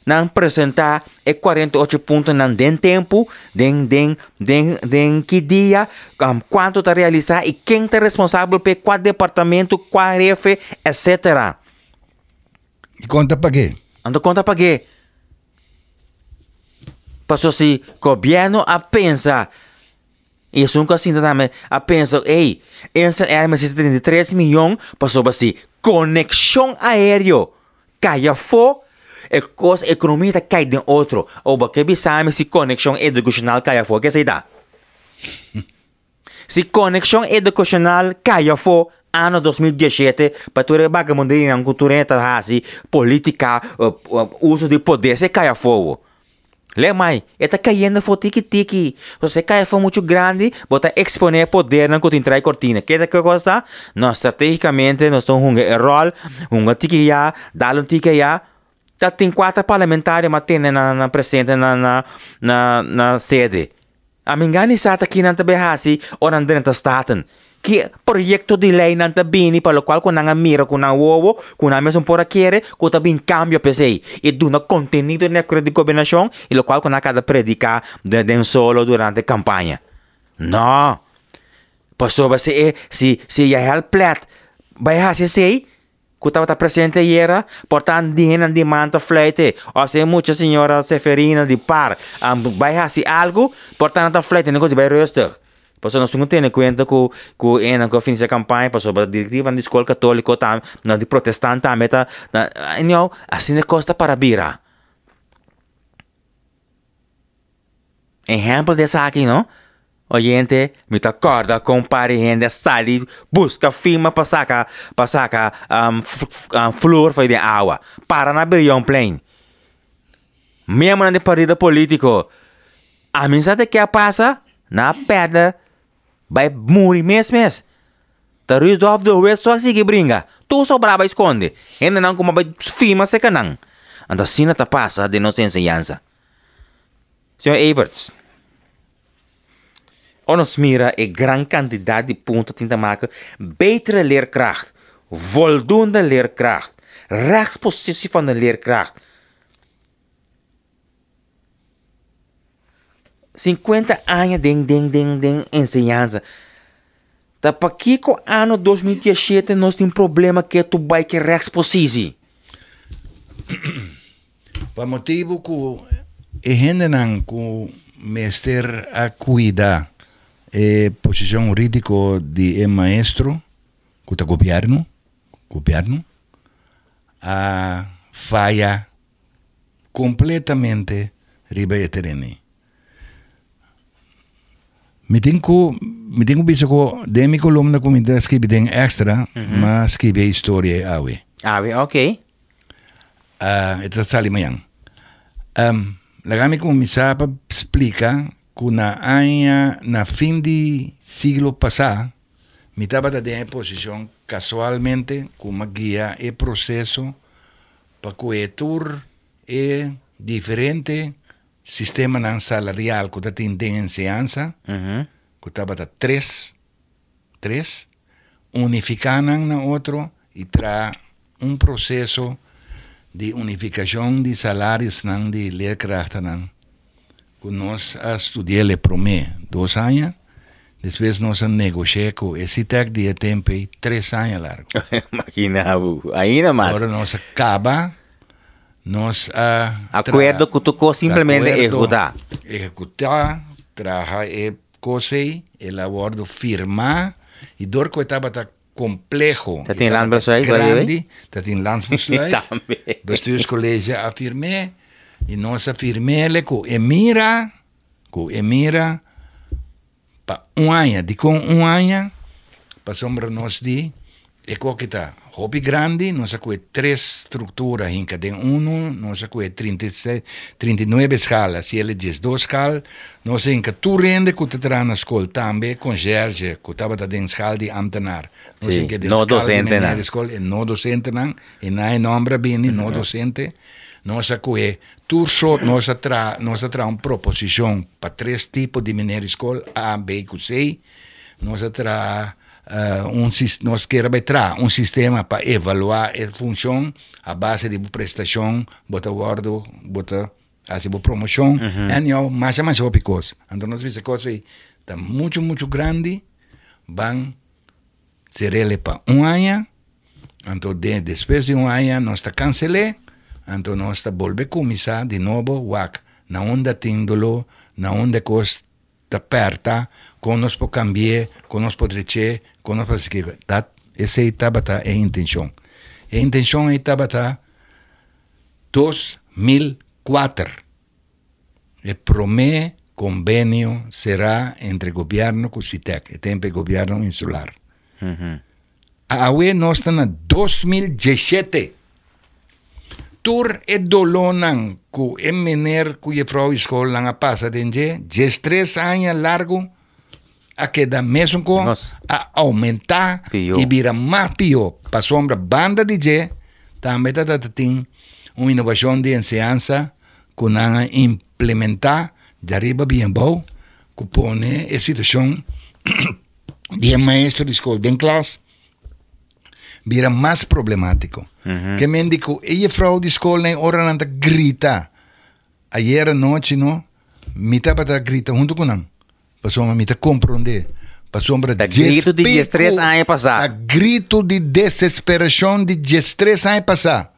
não apresentar é 48 pontos não tem tempo, nem nem nem nem que dia, um, quanto está realizar e quem está responsável por qual departamento, qual RF, etc. E conta para quê? Ando conta para quê? Passou se governo a pensar isso nunca assim também a pensar, ei, essa é uma 33 milhões, passou para se conexão aéreo, caia for Ekos ekonomita kaj den otro, oba ke bisame si connection educacional que fo, ke se da. si connection educacional kaya fo, ano 2017 para tu rebaga mandirina cultura eta hasi política eh, eh, uso de poder se caia fogo Lê mãe, está caindo fo tiki tiki você caia foi muito grande bota exponer poder na contra entrar cortina que da que gosta tá? nós estrategicamente nós estamos um rol um tiki já dá um tiki já já tem quatro parlamentares matando na, na presidente na, na, na, sede. A mingani sa ata kinanta behasi o ta staten. Que proyecto de ley nanta bini para lo cual con mira e con na uovo, con nanga mesón por quiere, con bin cambio pesei. Y duna contenido en el de y e lo cual con cada predica de, de un um solo durante campaña. No. Pues sobre si, si, si ya es el plat, behasi sei, estaba presente y era dinheiro, de manto flete. O muitas senhoras señoras seferina de par. Um, ah, vaya algo, portando flete, no cosa de rooster. Pasó no segundo tiene cuenta que que en eh, que fin de campanha passou para diretiva da escola católica tam, na de protestante tam, meta, eh, não, assim é costa para virar. Exemplo dessa aqui, não? gente me acorda, compreende, sali, busca, firma para sacar, para sacar um, um, flor foi de água. Para na brilhão plain. Mesmo na partido político, a mensagem que passa na pedra vai morrer mesmo mesmo. Terus do of the West só se brinca. Tu só brava esconde. Ainda não como vai firma se canang. Anda sina tá passa de nossa ensinança. Senhor Everts. Och ons mira een é gran kandidaat die punten in te maken. Betere leerkracht. Voldoende leerkracht. Rechtspositie van de leerkracht. 50 anos ding ding ding ding ensinança. Tá para que com ano 2017 nós tem problema que é tu vai que é responsabilize. Para motivo que a gente não com mestre a cuidar eh, posición jurídico de maestro contra governo, governo, a falha completamente ribeiterene. Meeting ko, meeting ko bisa ko, demi kolom na kumita skip ding extra, mm-hmm. ma skip e story awi. Awi, okay. Uh, ito sa sali mayang. Um, lagami ko misa pa explica kuna aña na fin de siglo pasado, me estaba de posição casualmente como guia e processo para coetur e diferente sistema salarial que está tendencia ansa, uhum. que estaba de tres, tres, unifican na otro e trae um processo de unificação de salarios de leerkrachten nós estudei le promé dois anos, depois nós negociamos com esse técnico de tempo três anos largo. Imaginava, ainda mais. Agora nós acaba, nós... Uh, ah, acordo que tocou simplesmente executar. Executar, trabalhar e coisa, elaborar, firmar, e dor que estava complejo. Está em Landbrussluit, grande, está em Landbrussluit. a afirmei. E nós afirmei-lhe que Emira, que Emira, para um ano, de com um ano, para passamos nós de, e que está, hobby grande, nós aqui três estruturas em cada um, nós aqui 36, 39 escalas, se ele diz duas escalas, nós em que tu rende com tu terá na escola também, com Gerge, que estava da den escala de antenar. Nós em que de escala docente, de escola, não docente, não, e não é nome bem, não docente, nós aqui Turso nós atrás nós atrás uma proposição para três tipos de minério escola A, B eh, e C. Nós atrás uh, um, nós queremos entrar um sistema para evaluar a função a base de prestação, bota guardo, bota assim promoção, uhum. anel, mais mais coisas. Então nós vimos coisas tá muito muito grande, vão ser ele para um ano. Então de, depois de um ano nós está cancelamos Antônosta volve começar de novo WAC, na onda tindolo, na onda costa perta, com nós por cambiar, com nós por trecher, com nós por seguir. Tá? Essa etapa é a intenção. A intenção é a 2004. O primeiro convenio será entre o governo e o CITEC, o tempo governo insular. Uhum. -huh. Agora nós estamos em 2017 tur edolonan ku emmener ku ye pro iskolan a pasa denje jes tres años largo a que da mesmo a aumentar pio. e vira mais pior para sombra banda DJ também tá, tá, tem uma inovação de enseança que nanga implementar de arriba bem bom que põe a situação de maestro de escola de classe vira más problemático. Uhum. Que me dijo, ella frau de escola ora hora grita. Ayer noche, ¿no? Mi da grita junto con él. Pasó a mi te comprender. Passou para tá grito de 13 anos passar. a grito de desesperação de 13 anos passar.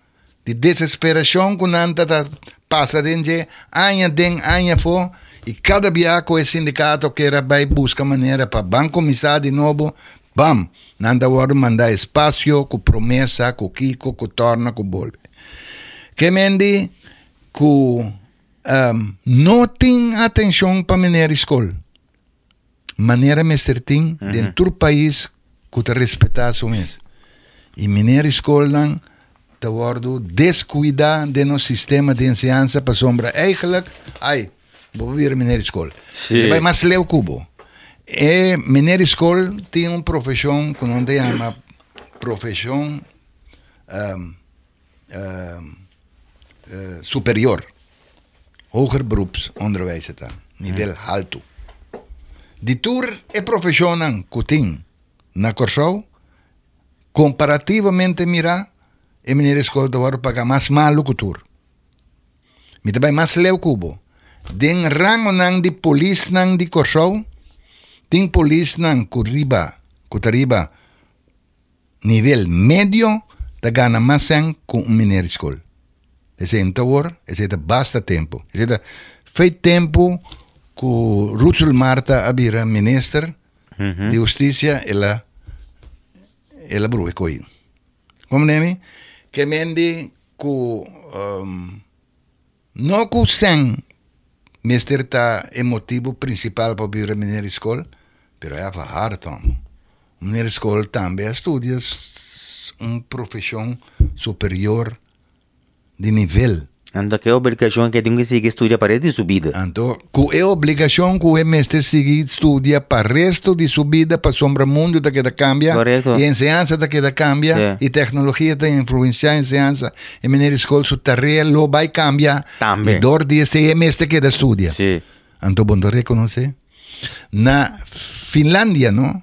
De desesperação quando anda da passa dentro anha den anha fo e cada biaco é sindicato que era vai busca maneira para banco missar de novo. Bam! Nanda Warren mandar espaço com promessa, com Kiko, com Torna, com Bolbe. Que mendi que um, não tem atenção para maneira escola. Maneira mestre tem uhum. dentro do país que te respeitasse mesmo. E maneira escola não te worden descuidar de sistema de ensinança para sombra. Eigenlijk, ai, vou vir maneira escola. Sim. Vai mais ler o cubo. É, Mineira School tem uma profissão que se chama profissão um, um, uh, superior. você está, nível hum. alto. De tour é profissão é que tem na Corsou, comparativamente mirar, é Mineira School agora pagar mais mal que tour. Me também mais leu cubo. Den rango nan de polícia nan de Corsou, tem polícia na Curriba, Cotariba, nível médio, da gana mais com um minério escola. Esse é hora, esse é basta tempo. Esse é fez tempo que Rutsul Marta abira ministro uhum. de justiça, ela ela bruxa coi. Como nome? Que mende com um, não com sangue Mister ta e motivo principal po bire miner skol, pero ja é va harton. Miner skol tambe studias un profissão superior de nível. Ando que é obrigação que tenho que seguir estudar para resto de vida Ando, que é obrigação que é mestre seguir estudar para resto de sua vida para sombra mundo da que da cambia. Correto. E enseñanza da que da cambia. Yeah. E tecnologia da influencia a enseñanza. E maneira escola sua tarefa lo vai cambia. Também. E dor de esse mestre que da estudia. Sim. Sí. Ando, bom, reconhecer. Na Finlândia, não?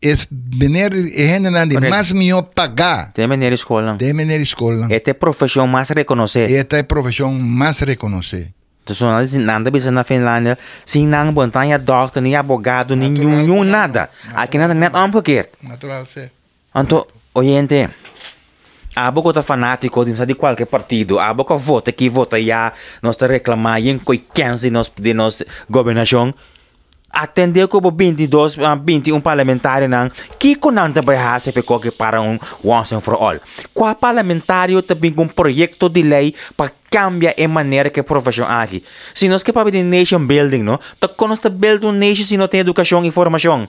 es venir generando más mío pagar. De venir escuela. De venir escuela. Esta es profesión más reconocer. Esta es profesión más reconocer. Entonces, nada precisa na Finlândia, sem nada botar nem doctor, nem abogado, nem nenhum, nada. Aqui nada, nem um pouquinho. Natural, sim. Então, oyente, há boca fanático de de qualquer partido, há boca vota que vota já, nós reclamar em coiquense de nossa governação atender como 22, 21 parlamentário nang kiko que tabay hasa piko para um once and for all. qual parlamentário também com projeto de lei para cambiar a maneira que a profissão age. Se nós que é para de nation building, não? Tá conosco nós build um nation se não tem educação e formação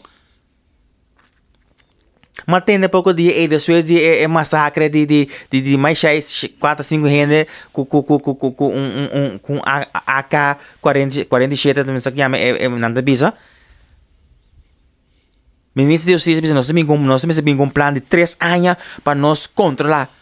mantendo né, um pouco de e das vezes é, é massacre é de, de, de, de mais 6, 4, 5 rende com, com, com, com, com, um, um, com AK-47 também só que chama é, nada bisa ministro de justiça nós temos nós temos um plano de 3 anos para nós controlar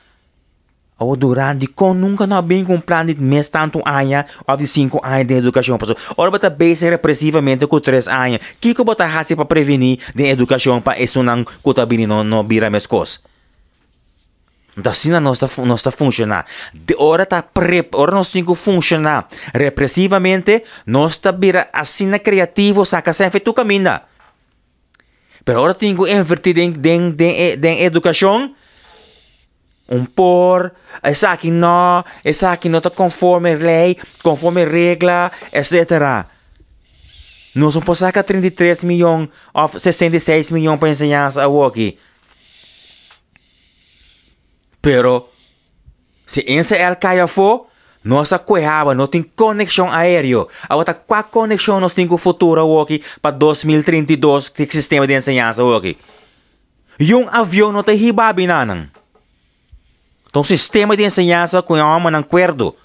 ou durante kon nunca na bem comprando mês tanto anha ou de cinco anos de educação passou. Ora bota base repressivamente com três anos. Que que bota fazer para prevenir de educação para isso não cotabini no não bira mes cos. Então assim nós está nossa funcionar. De hora tá pre, ora nós tem que funcionar repressivamente, nós tá bira assim criativo saca sempre tu caminha. Pero ora tem que invertir em em educação um por, essa aqui não, essa aqui não está conforme lei, conforme regra, etc. Nós não podemos sacar 33 milhões ou 66 milhões para a aqui. Pero, se esse é o caia for, nossa não tem conexão aérea. Agora, qual conexão nós temos com o futuro aqui para 2032 que sistema de ensinança aqui? E um avião não tem ribabi Não. Então, sistema de ensinança com o homem não acordo.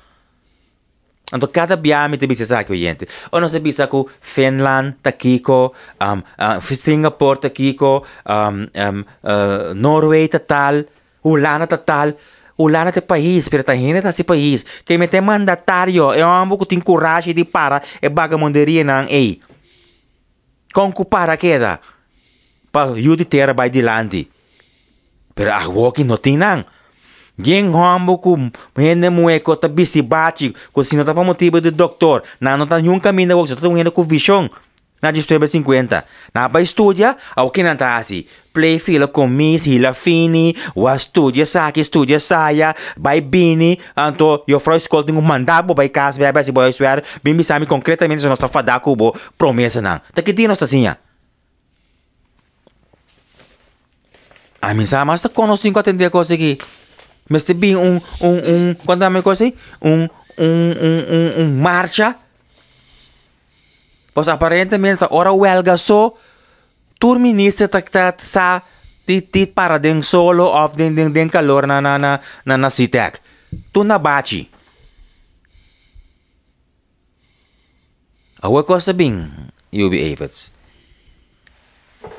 Então, cada biame te bisa aqui, gente. Ou não se bisa com Finland, Takiko, tá um, uh, Singapore, Takiko, tá um, um, uh, Norway, tá tal, Ulana, tal. Ulana te é país, pero tahina ta né? si país. Que me te mandatário, é homem que tem coragem de para, é bagamonderia não, ei. Conco para queda. Para eu de terra vai de lande. Pero a walking não tem não. Genghomboku, hende mueco ta bisti bachi, cocina ta pamotiba de doctor, na nota yun camina woxa, ta hende ku vision. Na disturbia 50. Na ba estudia, ao que não tá Play fila com Miss Hila Fini, o estudia saque, estudia saia, vai bini, anto, eu fro escolta um mandabo, vai casa, vai basi boy swear, bim sabe concretamente se nós tá fadá bo promessa não. Tá que dia nós tá assim, A mim sabe, mas tá conosco atender a coisa aqui. Mr. Bean, um, um, um, quanto é uma coisa assim? Um, um, um, um, marcha. Pois aparentemente, ora huelga só, turminista tá tak tá, sa titit para ding solo of ding ding ding calor na na na na na sitek. Tu na bachi. Awa bem, sabing, UB Avets.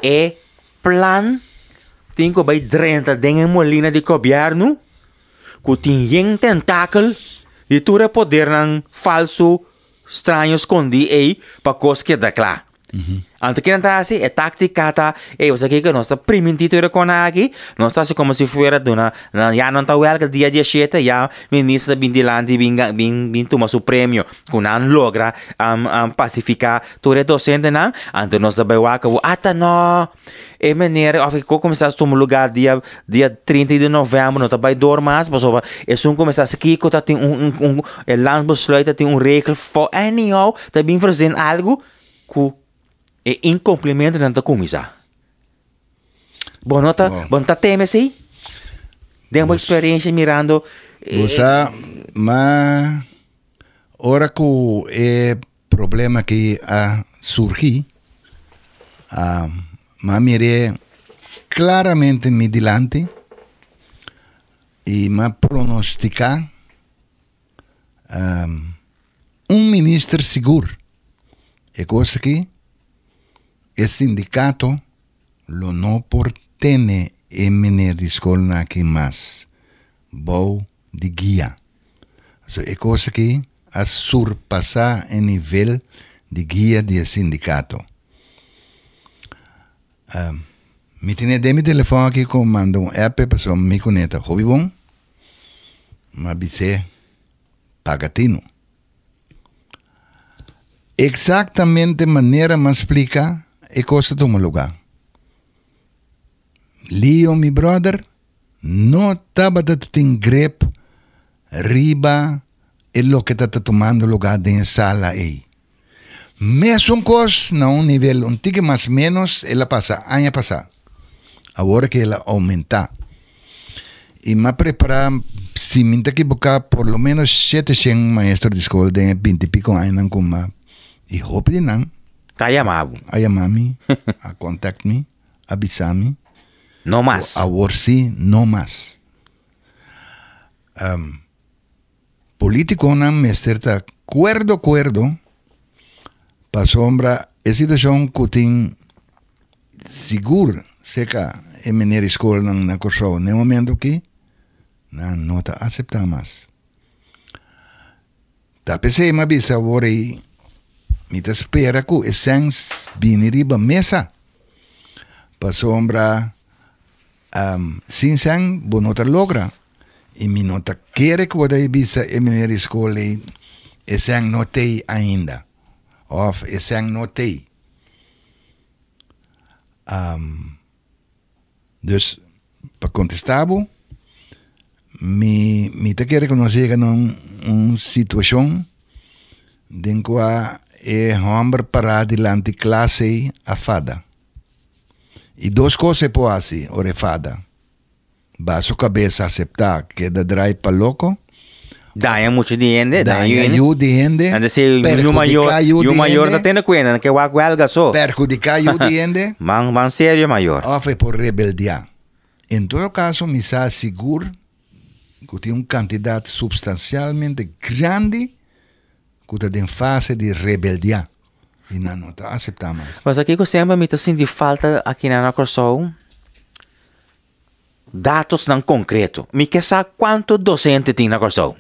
E plan, tem que tinko bay 30 ding molina di gobyerno? kutinyeng tentacle di ture poder ng falso stranyo skondi ay pagkos kedakla. Uhum. Então, que não está assim, é tática, tá? Ei, você aqui que nós está primitivo com a aqui, nós está assim como se fuera de uma, já não está well, que dia 17, já ministro vem de lá, vem, vem tomar seu prêmio, que não logra um, um, pacificar todo docente, não? antes nós também vai que, ata, não, é maneira, ó, ficou começar a tomar lugar dia, dia 30 de novembro, não está bem dormas, mas, ó, é só começar aqui, que tá tem um, um, um, é lá, tem um regel, é anyhow, está bem fazendo algo, que e é cumprimento da comissão. Bom, nota, bom, tá teme sim. Deu uma experiência mirando. Eh, Você, mas. Ora que o é problema que ah, surgiu, ah, mas mirei claramente me delante e me pronosticar um, ah, um ministro seguro. É coisa que El sindicato lo no portene emene discolna que más. Bow de guía. es cosa que a surpasar el nivel de guía del sindicato. me tiene de mi teléfono aquí como mando un app, me mi conecta. Hobby bon. me dice pagatino. Exactamente manera me explica e coisa de lugar. Lio, meu brother, não estava tá tem grep riba, é lo que está tomando lugar de sala aí. Mesmo coisa, não um nível um tique mais menos, ela passa, ano passa Agora que ela aumenta E me prepara se me equivocar, por lo menos 700 maestros de escola de 20 e pico anos, com uma. E hope de não. Tayamabu. Ayamami, a contact me, a bisami. No más. A worsi, no más. Um, político nam me certa cuerdo cuerdo pa sombra e situação que tem seguro seca em maneira escola na, na Kosovo. No momento que na nota aceita mais. Tá pensei, mas bisa, agora Mi spera ku essens biniri ba mesa pa sombra um, sin sen bonota logra y mi nota quiere que vada ibisa e mi skole es no te ainda of es no te um, dus pa mi mi te quiere conocer que non un situación den a e é homem para adelante classe a fada. E duas coisas pode fazer, ore fada. Baixo cabeça aceptar que da drive para louco. Da é muito de ende, da é muito de ende. Ande se o maior, o maior da tenda cuena, que o aguelga é só. Perjudicar o de ende. Man, man sério maior. Ah, foi por rebeldia. Em todo caso, me está seguro que tem um candidato substancialmente grande Cuta tem fase de rebeldia. E não, não tá aceitar mais. Mas aqui que eu sempre me sinto falta aqui na Nacroção. Dados não concreto. Me quer saber quanto docente tem na Nacroção.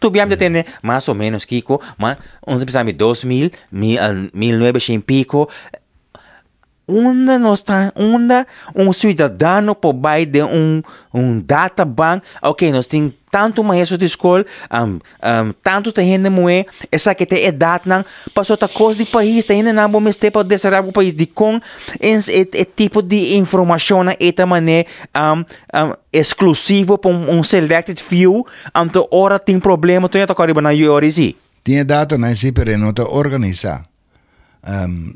Tu bem ter atende mais ou menos, Kiko, mas onde precisamos de 2000, 1900 pico, onde nós está, onde um cidadão pode de um, um data bank, ok, nós temos tanto maestro de escola, um, um, tanto tem gente moe, essa que tem idade não, passou a coisa do país, tem ainda não vou mexer para desarrar o país de com esse tipo de informação na eta maneira um, um, exclusivo para um, um selected few, então ora tem problema, tu não está correndo na Yorisi. Tinha data, não é? Sim, pero não está organizado. Um,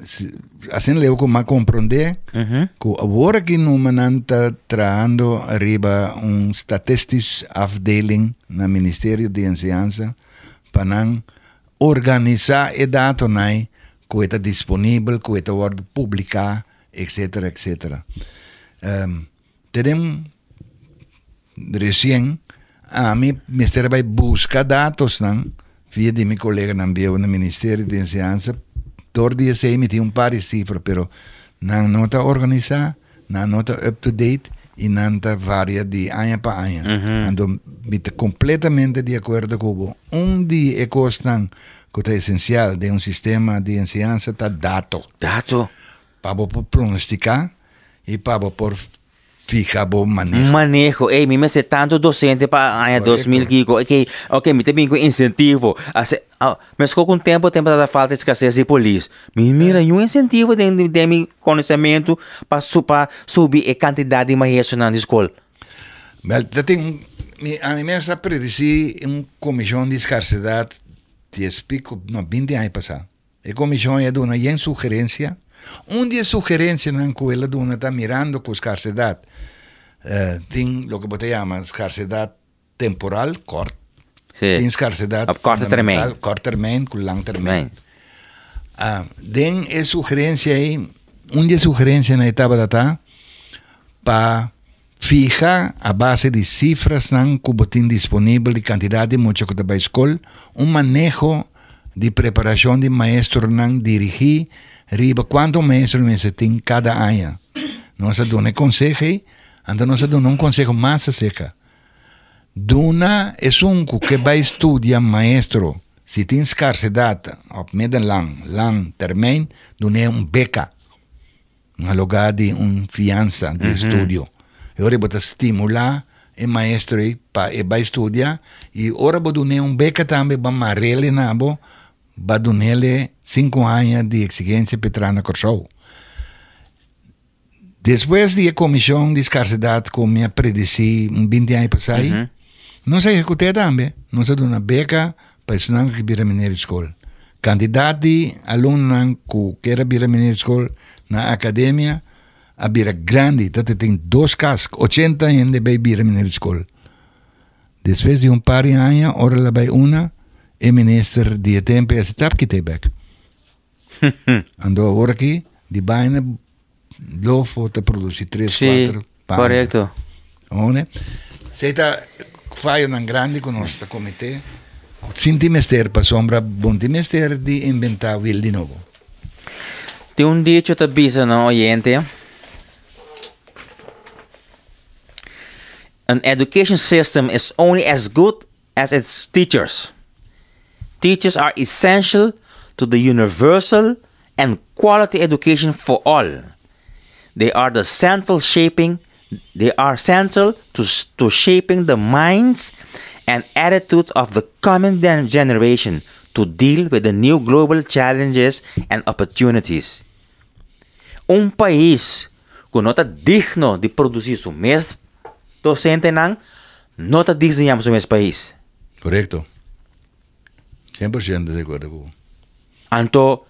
assim eu como compreender uhum. que agora que não está traando arriba um estatísticas afdeling no Ministério de Enseança para organizar e dato nai que está disponível, que está ordem publicar, etc, etc. Um, Temos recém a mim Ministério vai buscar dados não via de meu colega na no Ministério de Enseança todo dia se emite um par de cifras, mas não, não está organizado, não está up-to-date e não está varia de ano para ano. Uhum. Ando completamente de acordo com o Um dia é costan, que essencial de um sistema de ensinança, está dado. Dado? Para pronosticar e para por fica bom manejo. Manejo, ei, me me tanto docente para ano 2000 que ok, ok, me tem um incentivo a ser ah, mas com o tempo, o tempo da falta de escassez de polícia. Me mira, um incentivo de, de, de conhecimento para subir a quantidade de maestros na escola. Mas tem a mim mesmo predizir uma comissão de escassidade, de explico, não, 20 anos passado. A comissão é de uma sugerência. onde é sugerência na escola de uma está mirando com escassidade. Uh, tem o que você chama escassidade temporal, corta Sí. Tem escassidade. A corto termino. Corto termino, largo Ah, den es sugerencia ahí? um de en na etapa da para fija a base de cifras nan cubotín disponible y cantidad de mucho que te va a un manejo de preparación de maestro nan dirigí riba cuánto maestro me se cada año. No se dona consejo, entonces no se dona un consejo más seca. Duna é un que va a maestro. se tienes scarsedad, op midden lang, lang termijn, dan is beca. Een lugar de un fianza de uh mhm. -huh. estudio. E ora vou estimular e maestro para e vai estudar. E ora vou dar um beca também para Marele Nabo, para dar cinco anos de exigência Petrana Corsou. Depois de comissão de escarcidade, como eu predeci, um 20 anos passado, mhm. Não se ejecutetaan, be. Não se uma beca para ensinar que vira mineiro escola. Candidati, aluno que quer vira mineiro escola na academia, a vira grande, tem dois cascos, 80 ainda vai vira mineiro escola. Desfez de um par de anos, ora lá vai uma, e minister de tempo é tap que tem back. Andou agora aqui, de baina, lofo, te produzir três, quatro quatro. Correto. Onde? Você está faio grande con nostro sombra, di di Ti un dicho te bisogna, oyente. An education system is only as good as its teachers. Teachers are essential to the universal and quality education for all. They are the central shaping they are central to, to shaping the minds and attitudes of the coming generation to deal with the new global challenges and opportunities. Um país com nota digno de produzir su mesmo docente não nota digno de su mesmo país. Correcto. 100% de acordo com. Então,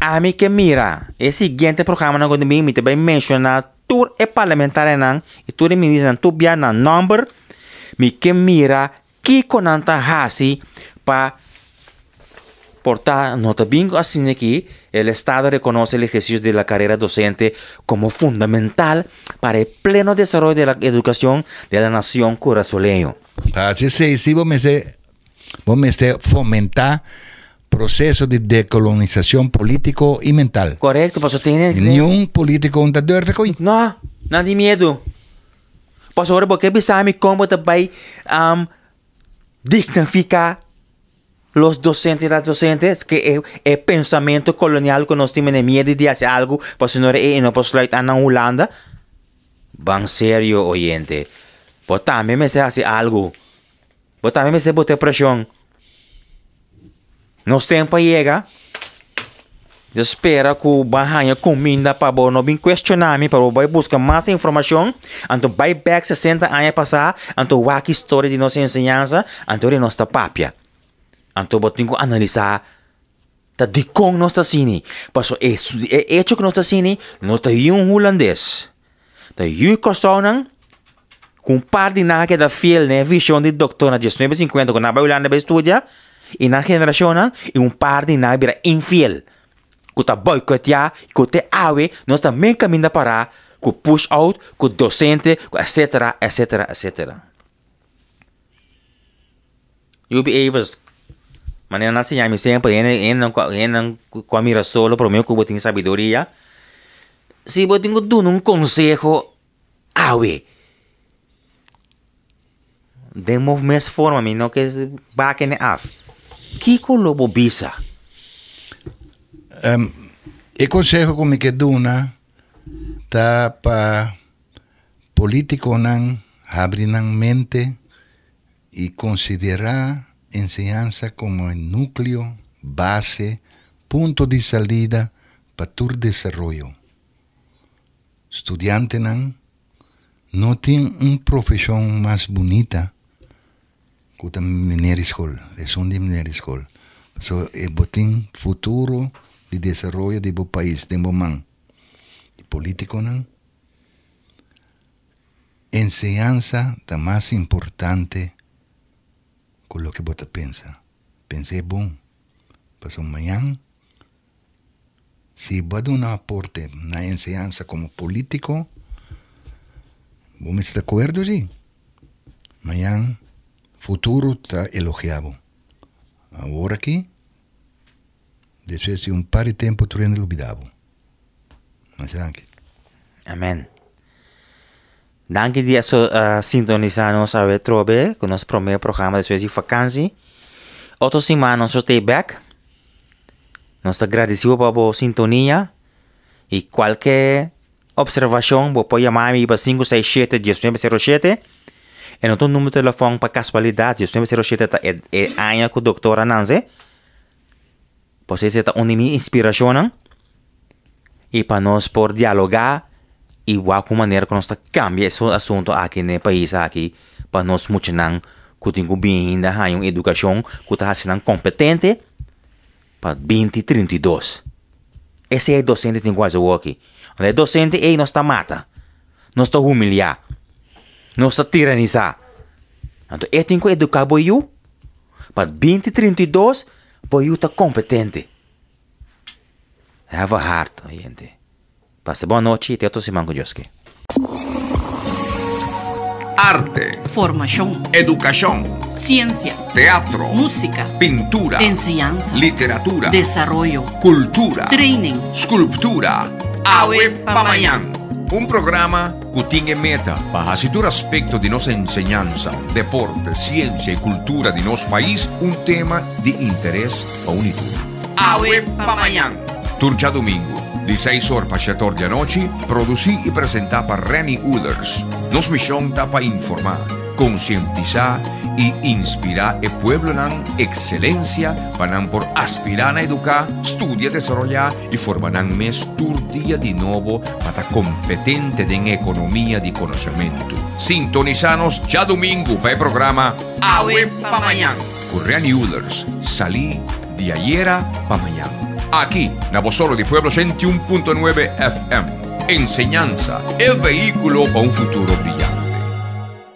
a mim que mira, esse seguinte programa não me vai mencionar tur e parlamentare nan, e tur e nan tu number, mi ke mira ki konanta hasi pa porta nota bingo así que el Estado reconoce el ejercicio de la carrera docente como fundamental para el pleno desarrollo de la educación de la nación curazoleño. Así es, sí, vos me sé, vos me sé fomentar proceso de decolonización político y mental. Correcto, pues tiene... un político de No, nadie miedo. Pues ahora, ¿por qué pensamos este cómo también a dignificar los docentes y las docentes que el, pensamiento colonial que nos tiene miedo de hacer algo, pues no es eh, no pues en Holanda? Van serio, oyente. Pues también me se hace algo. Pues también me se botar presión. Nos tempo chega. espero que o bahia comida para bom não questionar me para vai buscar mais informação. anto vai back 60 anos passar. anto aqui a história de nossa ensinança. anto de nossa papia. anto eu tenho que analisar tá de com nós tá sini. Passo é, é hecho que nós tá sini, não tá um holandês. Tá o personan com par de na que da fiel, né, visão de doutor na 1950 quando na Holanda estudia. y una generación ah, y un par de infieles. infiel. te boicot Que te ave, no está bien camino para, Que push out, Que docente, etcétera, etcétera, etcétera. Yo vi Avers. Manera nace ya me tiempo, y en cua mira solo, pero mío cubo tiene sabiduría. Si vos tengo un consejo, ave. Demos más forma, no que es a and up. Kiko lobo Bisa? Um, em, el consejo que me está para político nan abrir mente y considera enseñanza como el núcleo, base, punto de salida para tu desarrollo. Estudiante nan no tiene una profesión más bonita es un de escolar, minerischool. So e eh, un futuro de desarrollo de bo país, de bo man. Y político ¿no? Enseñanza la más importante con lo que vos piensa. Pensé bueno. Pasó mañana. Si va a un aporte, una enseñanza como político, vos me estás de acuerdo, sí. Mañana futuro está elogiado. Ahora aquí, después de un par de tiempo, tren olvidado. Danke. Amén. Gracias. por sintonizarnos uh, eh, sintonizarnos... a con nuestro primer programa de Suecia Vacancy. Otro semana nosotros te back. Nos agradecemos por la sintonía y cualquier observación, vos llamarme para 567 1907 Ενώ το νούμερο τηλεφώνου που κασπαλιδάτη, στο έμπεσε ρωσίτε τα εάνια a δοκτώρα νάνζε, πως είστε τα ονειμή inspiración, y para nos por dialogar igual como manera que nos tá cambia esos asuntos aquí en el país aquí para nos mucho nan que tengo bien de hay una educación que está haciendo competente para 2032 Esse é docente tem quase o aqui O é docente e nós está mata nós está humilhar no se tiraniza. Anto etin eh, ko eduka boyu. Pat 2032 competente. Have a heart, oyente. Pase buena noche y te otro con Dios Arte. Formación. Educación. Ciencia. Teatro. Música. Pintura. Enseñanza. Literatura. Desarrollo. Cultura. Training. Escultura. Awe Pamayan un programa que tiene Meta para situar aspecto de nuestra enseñanza, deporte, ciencia y cultura de nuestro país, un tema de interés a unitù. Awe pa mañana. Turcha Domingo para 6 horas de la noche producí y para Rani Uders. Nos misión para informar, concientizar y inspirar el pueblo nan excelencia para por aspirar a educar, estudiar, desarrollar y formarán mes día de nuevo para competente en economía de conocimiento. Sintonizanos ya domingo para el programa Awe pa Mañana. Correa Uders, salí de ayer para mañana. Aquí, Navosolo de Pueblo 101.9 FM. Enseñanza, el vehículo a un futuro brillante.